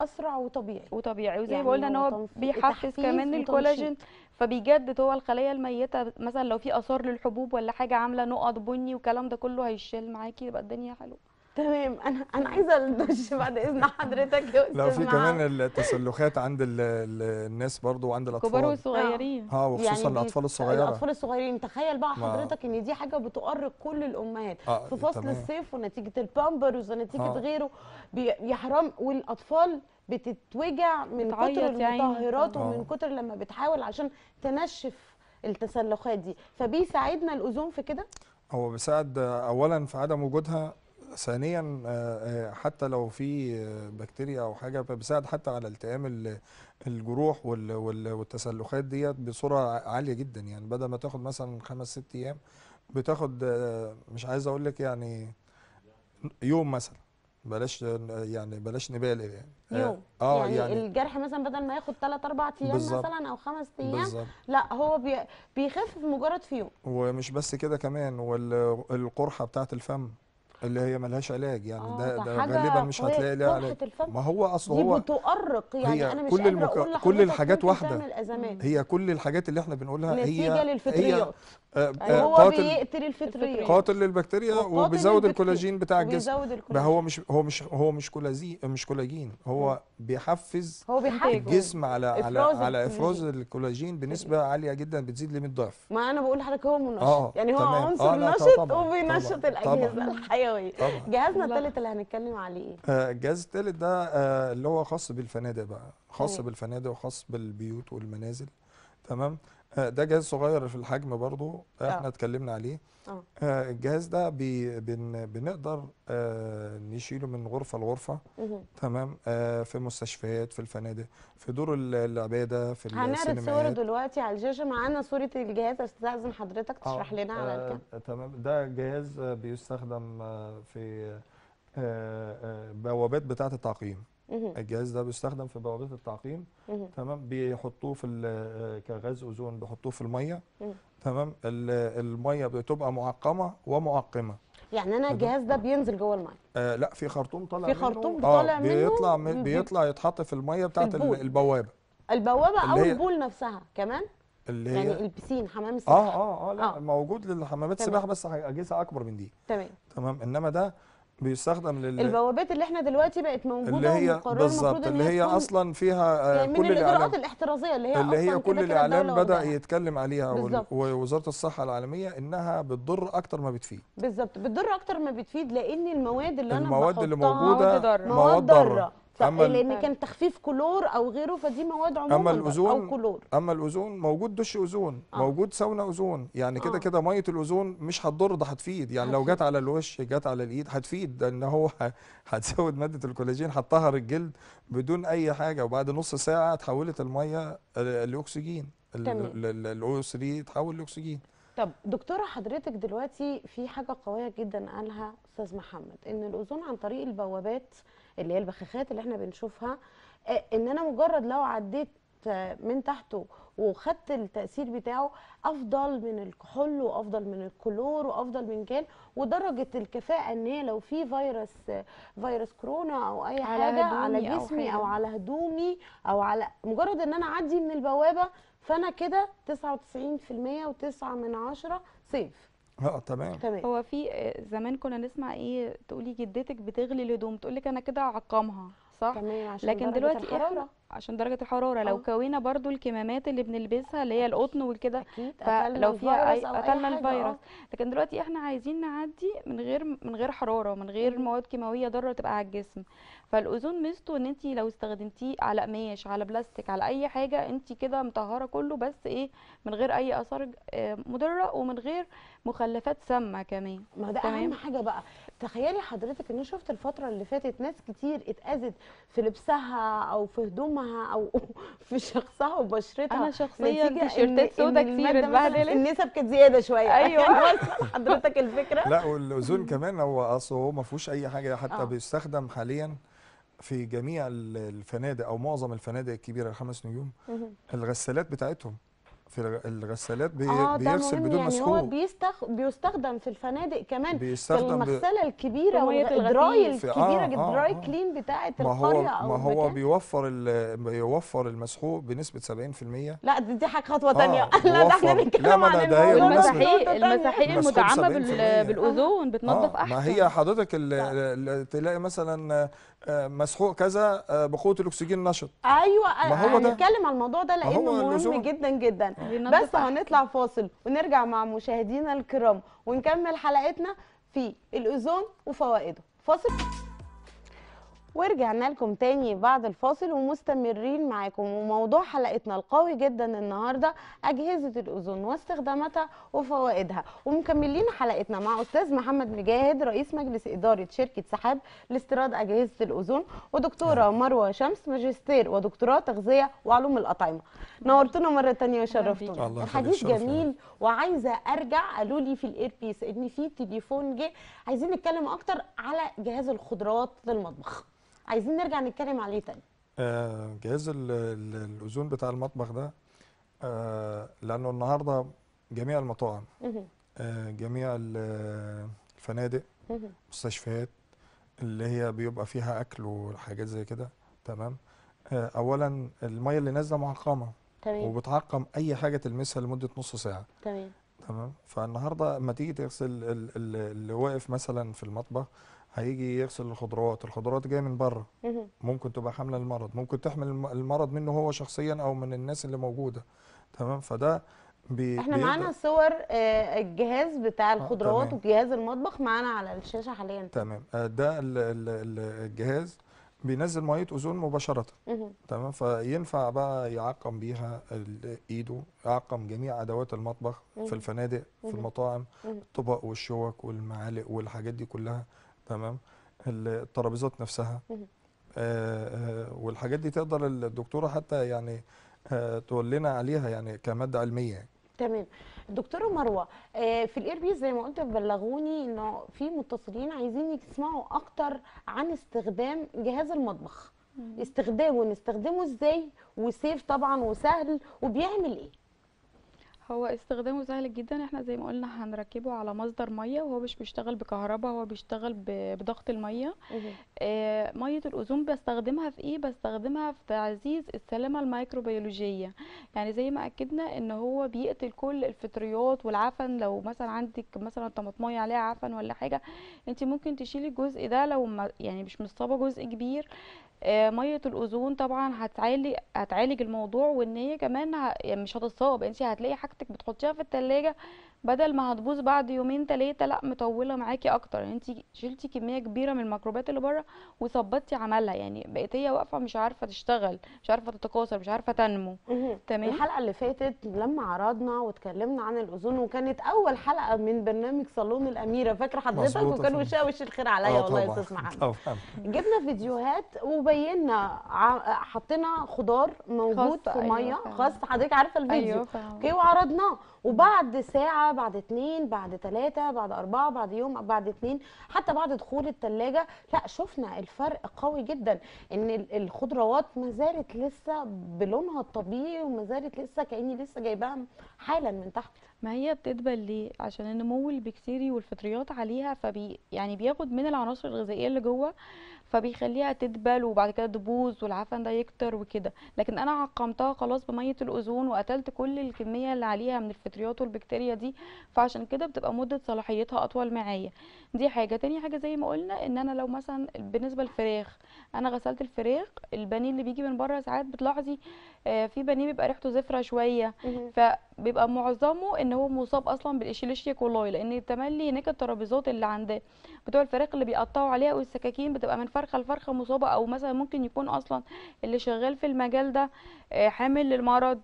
Speaker 3: اسرع وطبيعي وطبيعي وزي يعني ما قلنا ان هو بيحفز كمان الكولاجين فبيجدد هو الخلايا الميته مثلا لو في اثار للحبوب ولا حاجه عامله نقط بني والكلام ده كله هيشيل
Speaker 1: معاكي يبقى الدنيا حلوه تمام انا انا عايزه الدش بعد اذن حضرتك يا لو في كمان التسلخات
Speaker 2: عند الناس برضو وعند الاطفال كبار وصغيرين
Speaker 1: اه, آه، وخصوصا يعني الاطفال الصغيره الاطفال الصغيرين تخيل بقى حضرتك ان دي حاجه بتؤرق كل الامهات آه في فصل تمام. الصيف ونتيجه البامبرز ونتيجه آه. غيره يا حرام والاطفال بتتوجع من كتر يعني. المطهرات آه. ومن كتر لما بتحاول عشان تنشف التسلخات دي فبيساعدنا الاوزون في كده
Speaker 2: هو بيساعد اولا في عدم وجودها ثانيا آه، آه، حتى لو في بكتيريا او حاجه بيساعد حتى على التئام الجروح والتسلخات ديت بسرعه عاليه جدا يعني بدل ما تاخد مثلا خمس ست ايام بتاخد آه، مش عايز اقول لك يعني يوم مثلا بلاش يعني بلاش نبالغ يعني يوم اه يعني, يعني
Speaker 1: الجرح مثلا بدل ما ياخد 3 4 ايام مثلا او 5 ايام لا هو بي بيخف مجرد في يوم
Speaker 2: ومش بس كده كمان والقرحه بتاعه الفم اللي هي ملهاش علاج يعني آه ده, ده غالبا مش هتلاقي لها علاج ما هو اصل هو
Speaker 1: بتؤرق يعني انا مش كل المك... كل الحاجات واحده
Speaker 2: هي كل الحاجات اللي احنا بنقولها نتيجة هي للفطريات هي آه, آه، أيوة، هو قاتل بيقتل
Speaker 1: الفطريات قاتل
Speaker 2: للبكتيريا وبيزود الكولاجين بتاع الجسم ما هو مش هو مش هو مش كولاجين مش كولاجين هو بيحفز هو الجسم على على على افراز الكولاجين بنسبه أيوة. عاليه جدا بتزيد ل 100 ضعف
Speaker 1: ما انا بقول لحضرتك هو منشط آه يعني هو عنصر آه، نشط وبينشط الاجهزه الحيويه قوي جهازنا الثالث اللي هنتكلم عليه ايه
Speaker 2: آه، الجهاز الثالث ده آه، اللي هو خاص بالفنادق بقى خاص بالفنادق وخاص بالبيوت والمنازل تمام آه، ده جهاز صغير في الحجم برضو احنا اه. اتكلمنا عليه أوه. آه، الجهاز ده بي بن بنقدر نشيله من غرفه لغرفه تمام في مستشفيات في الفنادق في دور العباده في السينماات هنعرض صوره
Speaker 1: دلوقتي على الجيش معانا صوره الجهاز استاذن حضرتك تشرح لنا على الكلام
Speaker 2: تمام ده جهاز بيستخدم في بوابات بتاعه التعقيم الجهاز ده بيستخدم في بوابات التعقيم تمام بيحطوه في آه، كغاز اوزون بيحطوه في الميه تمام آه، الميه بتبقى معقمه ومعقمه
Speaker 1: يعني انا الجهاز ده بينزل جوه الميه
Speaker 2: آه لا في خرطوم طالع في خرطوم آه، طالع منه بيطلع منه بيطلع يتحط في الميه بتاعه البوابه
Speaker 1: البوابه او البول نفسها كمان اللي يعني هي يعني البسين حمام السباحه اه
Speaker 2: اه اه لا آه. موجود للحمامات السباحه بس اجهزه اكبر من دي تمام تمام انما ده بيستخدم لل
Speaker 1: البوابات اللي احنا دلوقتي بقت موجوده اللي هي بالظبط اللي هي اصلا
Speaker 2: فيها آه، يعني كل من الاجراءات
Speaker 1: الاحترازيه اللي هي اللي هي كل الاعلام بدا
Speaker 2: يتكلم عليها ووزاره الصحه العالميه انها بتضر اكتر ما بتفيد
Speaker 1: بالظبط بتضر اكتر ما بتفيد لان المواد اللي انا المواد اللي موجوده مواد ضاره لان كان تخفيف كلور او غيره فدي مواد عموما او كلور
Speaker 2: اما الاوزون موجود دش اوزون آه. موجود سونا اوزون يعني كده آه. كده ميه الاوزون مش هتضر ده هتفيد يعني هتفيد. لو جت على الوش جت على الايد هتفيد لان هو هتزود ماده الكولاجين هتطهر الجلد بدون اي حاجه وبعد نص ساعه اتحولت الميه لاكسجين الاو 3 تحول لاكسجين
Speaker 1: طب دكتوره حضرتك دلوقتي في حاجه قويه جدا قالها استاذ محمد ان الاوزون عن طريق البوابات اللي هي البخاخات اللي احنا بنشوفها آه، ان انا مجرد لو عديت من تحته وخدت التاثير بتاعه افضل من الكحول وافضل من الكلور وافضل من كان ودرجه الكفاءه ان هي لو في فيروس فيروس كورونا او اي حاجه على جسمي أو, حاجة. او او علي هدومي او على مجرد ان انا اعدي من البوابه فانا كده 99% و9 من 10 صيف اه تمام تمام هو في آه، زمان كنا
Speaker 3: نسمع ايه تقولي جدتك بتغلي الهدوم تقول لك انا كده عقامها صح عشان لكن درجة دلوقتي الحرارة. عشان درجه الحراره لو آه. كوينا برضو الكمامات اللي بنلبسها اللي هي القطن وكده فلو فيها اي قتلنا الفيروس آه. لكن دلوقتي احنا عايزين نعدي من غير من غير حراره ومن غير مواد كيماويه ضاره تبقى على الجسم فالاوزون ميزته ان انت لو استخدمتيه على قماش على بلاستيك على اي حاجه انت كده مطهره كله بس ايه من غير اي
Speaker 1: اثار آه، مضره ومن غير مخلفات سامه كمان ما ده اهم حاجه بقى تخيلي حضرتك ان انا شفت الفتره اللي فاتت ناس كتير اتاذت في لبسها او في هدومها او في شخصها وبشرتها انا شخصيا تيشيرتات سودا كتير اتبهدلت النسب كانت زياده شويه ايوه يعني حضرتك الفكره
Speaker 2: لا والاذون كمان هو اصله هو ما فيهوش اي حاجه حتى آه. بيستخدم حاليا في جميع الفنادق او معظم الفنادق الكبيره الخمس نجوم الغسالات بتاعتهم في الغسالات بي آه بيغسل بدون يعني مسحوق هو
Speaker 1: بيستخ... بيستخدم في الفنادق كمان بيستخدم المغسله ب... الكبيره والدراي الكبيره آه الدراي آه،, آه كلين بتاعه ما هو ما هو المكان.
Speaker 2: بيوفر بيوفر المسحوق بنسبه 70%
Speaker 1: لا دي حاجه خطوه ثانيه آه لا ده احنا بنتكلم عن المساحيق المساحيق المدعمه بالاوزون بتنظف آه، احسن ما
Speaker 2: هي حضرتك تلاقي مثلا آه، مسحوق كذا آه، بقوه الاكسجين نشط
Speaker 1: ايوه آه، ما هو هنتكلم على الموضوع ده لانه مهم اللزوم. جدا جدا بس هنطلع فاصل ونرجع مع مشاهدينا الكرام ونكمل حلقتنا في الاوزون وفوائده فاصل ورجعنا لكم تاني بعد الفاصل ومستمرين معاكم وموضوع حلقتنا القوي جدا النهارده اجهزه الاذون واستخداماتها وفوائدها ومكملين حلقتنا مع استاذ محمد مجاهد رئيس مجلس اداره شركه سحاب لاستيراد اجهزه الاذون ودكتوره مروه شمس ماجستير ودكتوراه تغذيه وعلوم الاطعمه نورتونا مره تانية وشرفتونا الحديث جميل وعايزه ارجع قالوا لي في الاير بيس ان في تليفون جه عايزين نتكلم اكتر على جهاز الخضروات للمطبخ عايزين نرجع نتكلم عليه تاني
Speaker 2: آه جهاز الاذون بتاع المطبخ ده آه لانه النهارده جميع المطاعم آه جميع الفنادق مستشفيات اللي هي بيبقى فيها اكل وحاجات زي كده تمام آه اولا الميه اللي نازله معقمه تمام وبتعقم اي حاجه تلمسها لمده نص ساعه تمام تمام فالنهارده لما تيجي تغسل اللي واقف مثلا في المطبخ هيجي يغسل الخضروات الخضروات جايه من بره ممكن تبقى حامله المرض ممكن تحمل المرض منه هو شخصيا او من الناس اللي موجوده تمام فده بي احنا معانا
Speaker 1: صور آه، الجهاز بتاع آه، الخضروات آه وجهاز المطبخ معانا على الشاشه حاليا
Speaker 2: تمام آه، ده الجهاز بينزل ميه اوزون مباشره تمام فينفع بقى يعقم بيها ايده يعقم جميع ادوات المطبخ في الفنادق في المطاعم الطبق والشوك والمعالق والحاجات دي كلها تمام الترابيزات نفسها آه، آه، والحاجات دي تقدر الدكتوره حتى يعني آه، تقول لنا عليها يعني كماده علميه يعني.
Speaker 1: تمام دكتوره مروه في في بي زي ما قلت بلغوني انه في متصلين عايزين يسمعوا اكتر عن استخدام جهاز المطبخ استخدامه نستخدمه ازاي وسيف طبعا وسهل وبيعمل ايه هو
Speaker 3: استخدامه سهل جدا احنا زي ما قلنا هنركبه على مصدر ميه وهو مش بيشتغل بكهرباء هو بيشتغل بضغط الميه آه، ميه الاوزون بستخدمها في ايه بستخدمها في تعزيز السلامه الميكروبيولوجيه يعني زي ما اكدنا ان هو بيقتل كل الفطريات والعفن لو مثلا عندك مثلا طماطميه عليها عفن ولا حاجه انت ممكن تشيلي الجزء ده لو ما يعني مش مصابه جزء كبير آه، ميه الاوزون طبعا هتعالج هتعالج الموضوع وان هي كمان يعني مش هتتصاب انت هتلاقي حاجتك بتحطيها في التلاجة بدل ما هتبوظ بعد يومين تلاتة لا مطوله معاكي اكتر يعني انت شلتي كميه كبيره من الميكروبات اللي بره وظبطتي عملها يعني بقيت هي واقفه مش عارفه تشتغل مش عارفه تتكاثر مش عارفه تنمو تمام الحلقه
Speaker 1: اللي فاتت لما عرضنا واتكلمنا عن الاذون وكانت اول حلقه من برنامج صالون الاميره فاكره حضرتك وكان وشها وش الخير عليا آه، والله يا استاذ محمد جبنا فيديوهات وبينا حطينا خضار موجود في أيوة ميه خاص حضرتك عارفه الفيديو أيوة اوكي وعرضناه وبعد ساعه بعد اتنين بعد تلاتة بعد أربعة بعد يوم بعد اتنين حتى بعد دخول التلاجة لا شفنا الفرق قوي جدا إن الخضروات ما زالت لسه بلونها الطبيعي وما زالت لسه كأني لسه جايباها حالا من تحت ما هي بتدبل ليه عشان النمو البكتيري والفطريات عليها فبي يعني
Speaker 3: بياخد من العناصر الغذائيه اللي جوه فبيخليها تدبل وبعد كده تبوظ والعفن ده يكتر وكده لكن انا عقمتها خلاص بميه الاوزون وقتلت كل الكميه اللي عليها من الفطريات والبكتيريا دي فعشان كده بتبقى مده صلاحيتها اطول معايا دي حاجه تاني حاجه زي ما قلنا ان انا لو مثلا بالنسبه للفراخ انا غسلت الفراخ البانيه اللي بيجي من بره ساعات بتلاحظي آه، في بانيه بيبقى ريحته زفره شويه فبيبقى معظمه ان هو مصاب اصلا بالاشيليشيا كولاي لان التملي هناك الترابيزات اللي عند بتوع الفراخ اللي بيقطعوا عليها او السكاكين بتبقى من فرخه لفرخه مصابه او مثلا ممكن يكون اصلا اللي شغال في المجال ده آه، حامل للمرض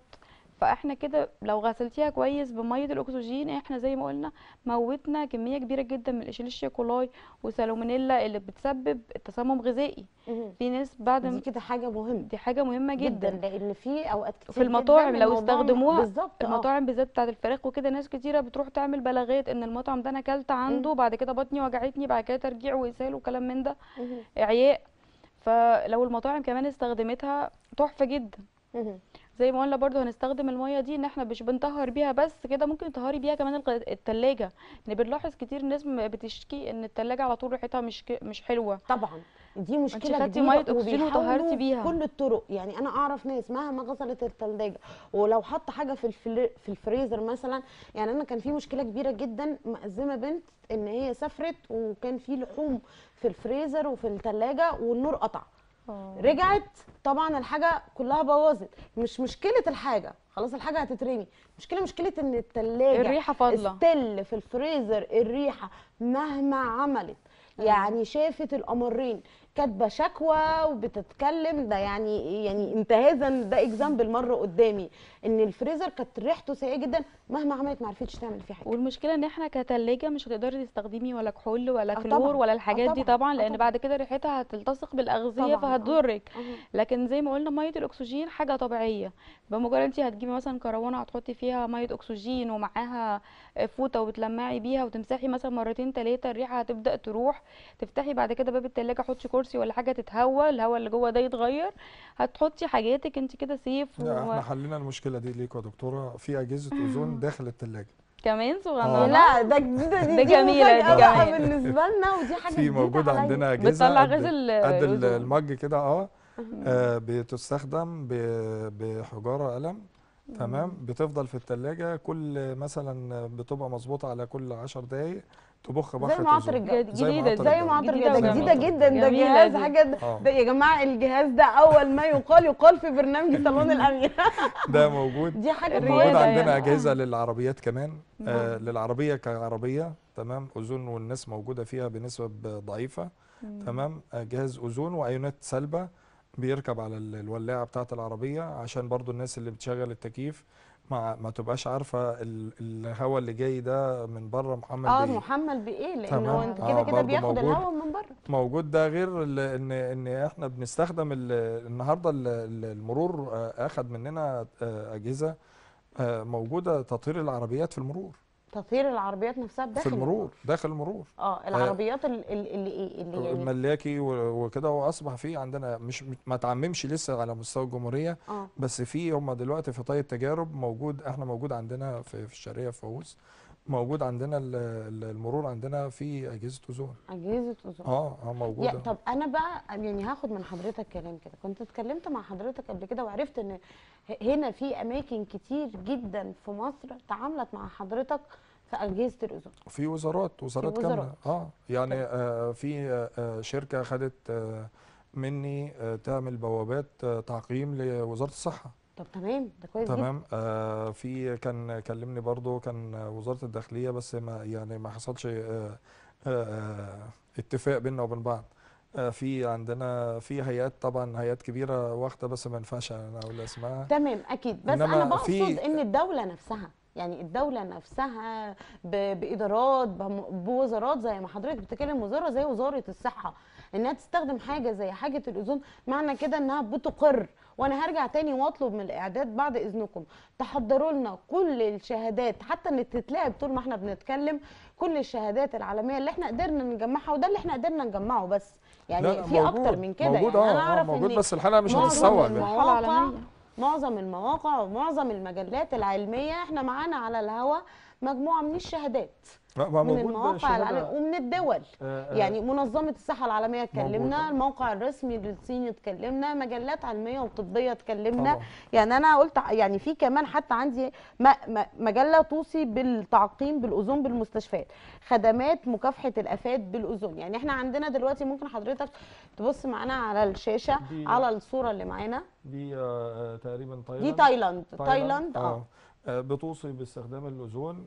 Speaker 3: فاحنا كده لو غسلتيها كويس بميه الاكسجين احنا زي ما قلنا موتنا كميه كبيره جدا من الاشيليشيا كولاي وسالمونيلا اللي بتسبب تسمم غذائي في ناس بعد دي كده حاجه مهمه دي حاجه مهمه جدا, جدا لان في اوقات كتير في المطاعم لو استخدموها آه. المطاعم بالذات بتاعت الفراخ وكده ناس كتيره بتروح تعمل بلاغات ان المطعم ده انا اكلت عنده بعد كده بطني وجعتني بعد كده ترجيع واسهال وكلام من ده اعياء فلو المطاعم كمان استخدمتها تحفه جدا زي ما قلنا برضو هنستخدم الميه دي ان احنا مش بنطهر بيها بس كده ممكن تطهري بيها كمان التلاجة ان يعني بنلاحظ كتير ناس بتشكي ان التلاجة على طول
Speaker 1: ريحتها مش مش حلوه طبعا دي مشكله خدتي ميه اكسجين وطهرتي بيها كل الطرق يعني انا اعرف ناس مهما غسلت التلاجة ولو حط حاجه في في الفريزر مثلا يعني انا كان في مشكله كبيره جدا مأزمه بنت ان هي سافرت وكان في لحوم في الفريزر وفي التلاجة والنور قطع اه. رجعت طبعا الحاجه كلها بوظت مش مشكله الحاجه خلاص الحاجه هتترمي مشكله مشكله ان التلاجة الريحه فاضله استل في الفريزر الريحه مهما عملت أيوة. يعني شافت الامرين كاتبه شكوى وبتتكلم ده يعني يعني انتهازا ده اكزامبل مره قدامي ان الفريزر كانت ريحته سيئه جدا مهما عملت ما عرفتش تعمل فيه حاجه والمشكله ان احنا كتلاجه مش هتقدري تستخدمي ولا كحول ولا كلور آه، ولا الحاجات طبعًا. آه، دي طبعا لان آه، طبعًا.
Speaker 3: بعد كده ريحتها هتلتصق بالاغذيه فهتضرك لكن زي ما قلنا ميه الاكسجين حاجه طبيعيه بمجرد انت هتجيبي مثلا كروانه هتحطي فيها ميه اكسجين ومعاها فوطه وتلمعي بيها وتمسحي مثلا مرتين ثلاثه الريحه هتبدا تروح تفتحي بعد كده باب التلاجه حطي كرسي ولا حاجه تتهوى الهواء اللي جوه ده يتغير هتحطي حاجاتك انت كده سيف و... احنا
Speaker 2: حلينا المشكله الاسئله دي ليكوا يا دكتوره في اجهزه اوزون داخل الثلاجه
Speaker 3: كمان صغننه آه. لا ده جديده دي, دي جميله دي جميله بالنسبه لنا ودي حاجه في موجود عندنا اجهزه بتطلع غاز قد
Speaker 2: المج كده اه, آه بتستخدم بحجاره قلم تمام بتفضل في الثلاجه كل مثلا بتبقى مظبوطه على كل 10 دقائق تبخ بخ زي معطر الجديده زي معطر الجديده جديده جدا
Speaker 1: ده جهاز حاجه ده يا جماعه الجهاز ده اول ما يقال يقال في برنامج صالون الامير
Speaker 2: ده موجود دي حاجه موجود يعني. عندنا آه. اجهزه للعربيات كمان نعم. آه للعربيه كعربيه تمام اذون والناس موجوده فيها بنسب ضعيفه تمام آه، جهاز اذون وايونات سلبه بيركب على الولاعه بتاعه العربيه عشان برضو الناس اللي بتشغل التكييف ما ما تبقاش عارفه الهواء اللي جاي ده من بره محمل اه
Speaker 1: محمل بايه لانه انت كده آه كده بياخد الهواء من بره
Speaker 2: موجود ده غير ان ان احنا بنستخدم النهارده المرور آه، اخذ مننا آه، اجهزه آه، موجوده تطهير العربيات في المرور
Speaker 1: تطهير العربيات نفسها داخل في المرور
Speaker 2: داخل المرور
Speaker 1: اه, آه، العربيات اللي اللي, اللي يعني
Speaker 2: الملاكي وكده واصبح في عندنا مش ما تعممش لسه على مستوى الجمهوريه آه. بس في هم دلوقتي في طي التجارب موجود احنا موجود عندنا في, في الشرقيه فوز موجود عندنا المرور عندنا في اجهزه اوزون
Speaker 1: اجهزه اوزون اه
Speaker 2: اه موجوده طب
Speaker 1: انا بقى يعني هاخد من حضرتك كلام كده كنت اتكلمت مع حضرتك قبل كده وعرفت ان هنا في اماكن كتير جدا في مصر تعاملت مع حضرتك في اجهزه الاوزون
Speaker 2: في وزارات وزارات كامله اه يعني آه في آه،, آه شركه خدت آه مني آه تعمل بوابات آه تعقيم لوزاره الصحه
Speaker 1: طب تمام ده كويس تمام
Speaker 2: آه في كان كلمني برضو كان وزاره الداخليه بس ما يعني ما حصلش آه،, آه آه اتفاق بيننا وبين بعض آه في عندنا في هيئات طبعا هيئات كبيره واخده بس ما ينفعش انا اقول اسمها
Speaker 1: تمام اكيد بس انا بقصد ان الدوله نفسها يعني الدولة نفسها بإدارات بوزارات زي ما حضرتك بتتكلم وزارة زي وزارة الصحة إنها تستخدم حاجة زي حاجة الاذون معنى كده إنها بتقر وانا هرجع تاني واطلب من الاعداد بعد اذنكم تحضروا لنا كل الشهادات حتى ان تتلعب طول ما احنا بنتكلم كل الشهادات العالميه اللي احنا قدرنا نجمعها وده اللي احنا قدرنا نجمعه بس يعني لا في موجود. اكتر من كده موجود يعني انا آه، اعرف موجود بس الحلقه مش هتتصور يعني. معظم المواقع ومعظم المجلات العلميه احنا معانا على الهوا مجموعه من الشهادات من المواقع العالميه ومن الدول آآ آه، آآ آه. يعني منظمه الصحه العالميه اتكلمنا الموقع الرسمي للصيني اتكلمنا مجلات علميه وطبيه اتكلمنا يعني انا قلت يعني في كمان حتى عندي مجله توصي بالتعقيم بالاوزون بالمستشفيات خدمات مكافحه الافات بالاوزون يعني احنا عندنا دلوقتي ممكن حضرتك تبص معانا على الشاشه على الصوره اللي معانا
Speaker 2: دي آه، تقريبا تايلاند دي تايلاند تايلاند اه آه، بتوصي باستخدام الاوزون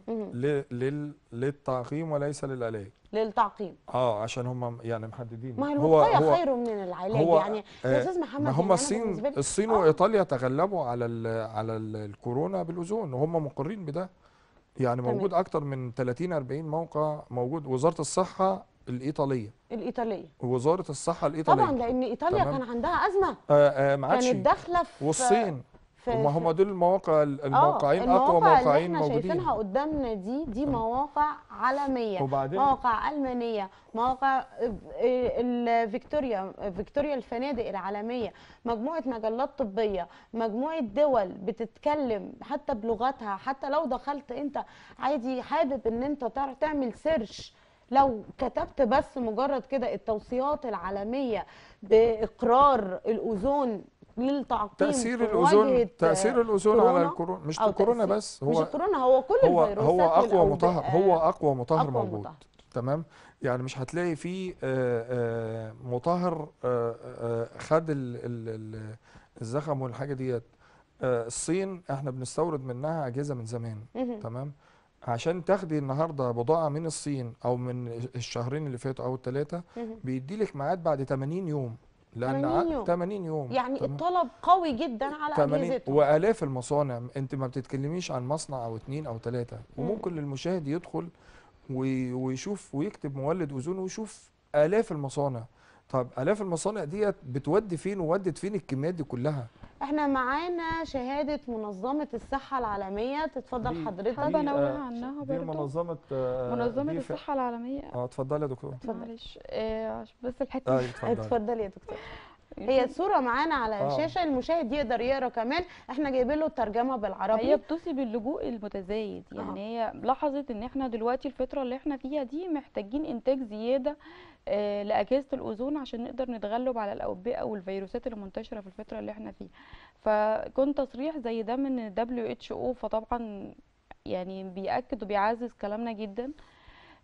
Speaker 2: للتعقيم وليس للعلاج
Speaker 1: للتعقيم
Speaker 2: اه عشان هم يعني محددين ما هو هو خير
Speaker 1: من العلاج هو يعني يا آه، استاذ محمد ما هم يعني الصين الصين
Speaker 2: آه. وايطاليا تغلبوا على الـ على الـ الكورونا بالاوزون وهم مقرين بده يعني تمام. موجود اكتر من 30 40 موقع موجود وزاره الصحه الايطاليه الايطاليه وزاره الصحه الايطاليه طبعا
Speaker 1: لان ايطاليا تمام. كان عندها ازمه
Speaker 2: آآ آآ كانت
Speaker 1: داخله في والصين هم هم
Speaker 2: دول المواقع آه، الموقعين اقوى موقعين موجودين احنا شايفينها
Speaker 1: قدامنا دي دي آه. مواقع عالميه وبعدين مواقع المانيه مواقع الفيكتوريا فيكتوريا الفنادق العالميه مجموعه مجلات طبيه مجموعه دول بتتكلم حتى بلغتها حتى لو دخلت انت عادي حابب ان انت تعرف تعمل سيرش لو كتبت بس مجرد كده التوصيات العالميه باقرار الاوزون للتعقيم تاثير الاوزون تاثير الاوزون على
Speaker 2: الكورونا مش الكورونا بس هو مش
Speaker 1: الكورونا هو كل هو الفيروسات هو اقوى مطهر هو آه، اقوى مطهر أقوى موجود مطهر.
Speaker 2: تمام يعني مش هتلاقي فيه آه، آه، مطهر خد الزخم والحاجه ديت الصين احنا بنستورد منها اجهزه من زمان تمام عشان تاخدي النهارده بضاعه من الصين او من الشهرين اللي فاتوا او الثلاثه بيديلك ميعاد بعد 80 يوم لان 80 يوم, يعني
Speaker 1: الطلب قوي جدا على 80 اجهزته
Speaker 2: والاف المصانع انت ما بتتكلميش عن مصنع او اتنين او ثلاثه وممكن للمشاهد يدخل ويشوف ويكتب مولد اوزون ويشوف الاف المصانع طب الاف المصانع ديت بتودي فين وودت فين الكميات دي كلها
Speaker 1: احنا معانا شهاده منظمه الصحه العالميه تتفضل حضرتك حابه انوه آه، عنها برضه منظمه
Speaker 2: آه، منظمه الصحه العالميه اه اتفضلي يا دكتور
Speaker 1: معلش آه بس الحته آه أيوة، اتفضل. اتفضل يا دكتور هي الصوره إيه. معانا على آه. الشاشه المشاهد يقدر يقرا كمان احنا جايبين له الترجمه بالعربي هي بتوصي باللجوء المتزايد يعني آه.
Speaker 3: هي لاحظت ان احنا دلوقتي الفتره اللي احنا فيها دي محتاجين انتاج زياده آه، لاجهزه الاوزون عشان نقدر نتغلب على الاوبئه والفيروسات المنتشره في الفتره اللي احنا فيها فكون تصريح زي ده من دبليو اتش او فطبعا يعني بياكد وبيعزز كلامنا جدا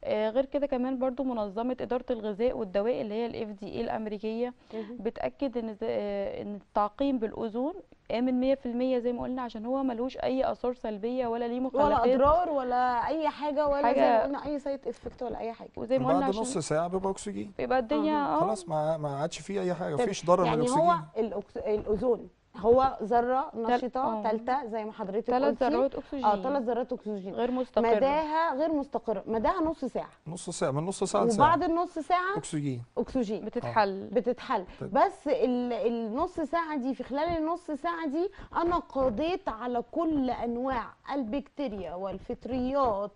Speaker 3: آه، غير كده كمان برضو منظمه اداره الغذاء والدواء اللي هي الاف دي اي الامريكيه بتاكد ان آه، ان التعقيم بالاوزون امن 100% زي ما قلنا عشان هو ملوش اي اثار سلبيه ولا ليه مخالفات ولا اضرار
Speaker 1: ولا اي حاجه ولا حاجة زي ما قلنا اي سايد افكت ولا اي حاجه وزي ما قلنا بعد نص
Speaker 2: ساعه بيبقى اكسجين بيبقى الدنيا اه خلاص ما ما عادش فيه اي حاجه مفيش ضرر من الاكسجين يعني
Speaker 1: هو الاوزون هو ذره نشطه ثالثه آه. زي ما حضرتك قلتي ثلاث ذرات آه، اكسجين اه ثلاث ذرات اكسجين غير مستقره مداها غير مستقره مداها نص ساعه
Speaker 2: نص ساعه من نص ساعه لساعه وبعد
Speaker 1: النص ساعه اكسجين اكسجين بتتحل آه. بتتحل طيب. بس النص ساعه دي في خلال النص ساعه دي انا قضيت على كل انواع البكتيريا والفطريات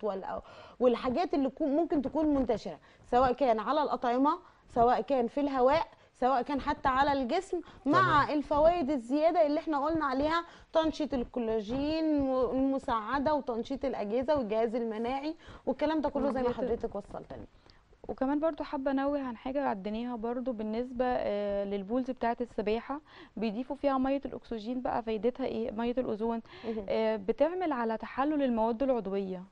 Speaker 1: والحاجات اللي ممكن تكون منتشره سواء كان على الاطعمه سواء كان في الهواء سواء كان حتى على الجسم مع طبعا. الفوائد الزياده اللي احنا قلنا عليها تنشيط الكولاجين والمساعده وتنشيط الاجهزه والجهاز المناعي والكلام ده كله زي ما حضرتك وصلتني وكمان برضو حابه انوه عن
Speaker 3: حاجه عدنيها برضو بالنسبه آه، للبولز بتاعه السباحه بيضيفوا فيها ميه الاكسجين بقى فايدتها ايه ميه الاوزون آه، بتعمل على تحلل المواد العضويه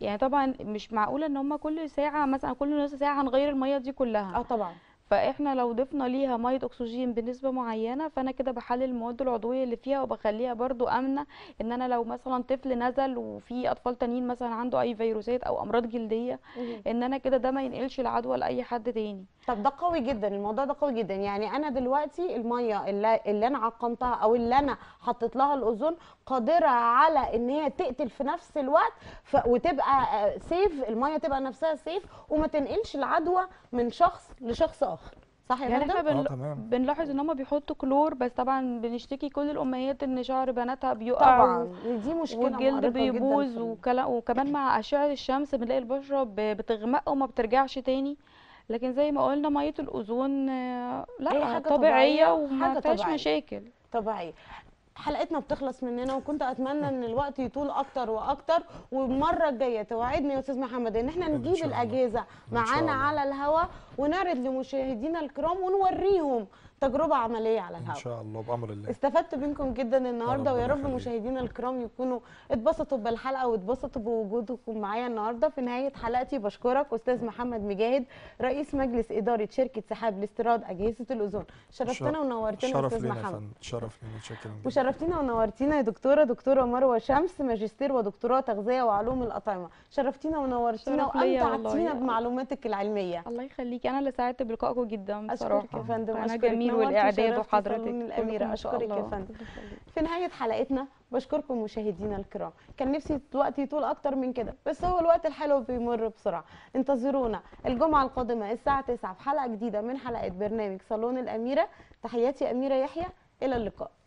Speaker 3: يعني طبعا مش معقوله ان هم كل ساعه مثلا كل نص ساعه هنغير الميه دي كلها اه طبعا فاحنا لو ضفنا ليها ميه اكسجين بنسبه معينه فانا كده بحلل المواد العضويه اللي فيها وبخليها برضو امنه ان انا لو مثلا طفل نزل وفي اطفال تانيين مثلا عنده اي فيروسات او امراض جلديه ان انا كده ده ما ينقلش العدوى لاي حد تاني
Speaker 1: طب ده قوي جدا الموضوع ده قوي جدا يعني انا دلوقتي الميه اللي, اللي انا عقمتها او اللي انا حطيت لها الاوزون قادره على ان هي تقتل في نفس الوقت ف... وتبقى سيف آه، الميه تبقى نفسها سيف وما تنقلش العدوى من شخص لشخص اخر اخر صح يا يعني احنا بن... آه، بنلاحظ ان هم بيحطوا كلور بس طبعا بنشتكي
Speaker 3: كل الامهات ان شعر بناتها بيقع طبعا و... دي مشكله والجلد بيبوظ وكلا... وكمان مع اشعه الشمس بنلاقي البشره ب... بتغمق وما بترجعش تاني لكن زي ما قلنا ميه الاوزون آه، لا حاجة طبيعيه, طبيعية وما فيهاش مشاكل
Speaker 1: طبيعيه حلقتنا بتخلص مننا وكنت اتمنى ان الوقت يطول اكتر واكتر والمره الجايه توعدني يا استاذ محمد ان احنا نجيب الاجهزه معانا على الهواء ونعرض لمشاهدينا الكرام ونوريهم تجربه عمليه على الهواء ان
Speaker 2: شاء الله بامر الله
Speaker 1: استفدت منكم جدا النهارده ويا رب مشاهدينا الكرام يكونوا اتبسطوا بالحلقه واتبسطوا بوجودكم معايا النهارده في نهايه حلقتي بشكرك استاذ محمد مجاهد رئيس مجلس اداره شركه سحاب لاستيراد اجهزه الاوزون شرفتنا ونورتنا استاذ محمد شرف لينا شكرا وشرفتينا ونورتينا يا دكتوره دكتوره مروه شمس ماجستير ودكتوراه تغذيه وعلوم الاطعمه شرفتينا ونورتينا وامتعتينا بمعلوماتك العلميه الله يخليكي انا اللي سعدت بلقائكم جدا بصراحه يا فندم انا جميل والاعداد وحضرتك الاميره اشكرك يا فندم في نهايه حلقتنا بشكركم مشاهدينا الكرام كان نفسي الوقت يطول اكتر من كده بس هو الوقت الحلو بيمر بسرعه انتظرونا الجمعه القادمه الساعه 9 في حلقه جديده من حلقات برنامج صالون الاميره تحياتي اميره يحيى الى اللقاء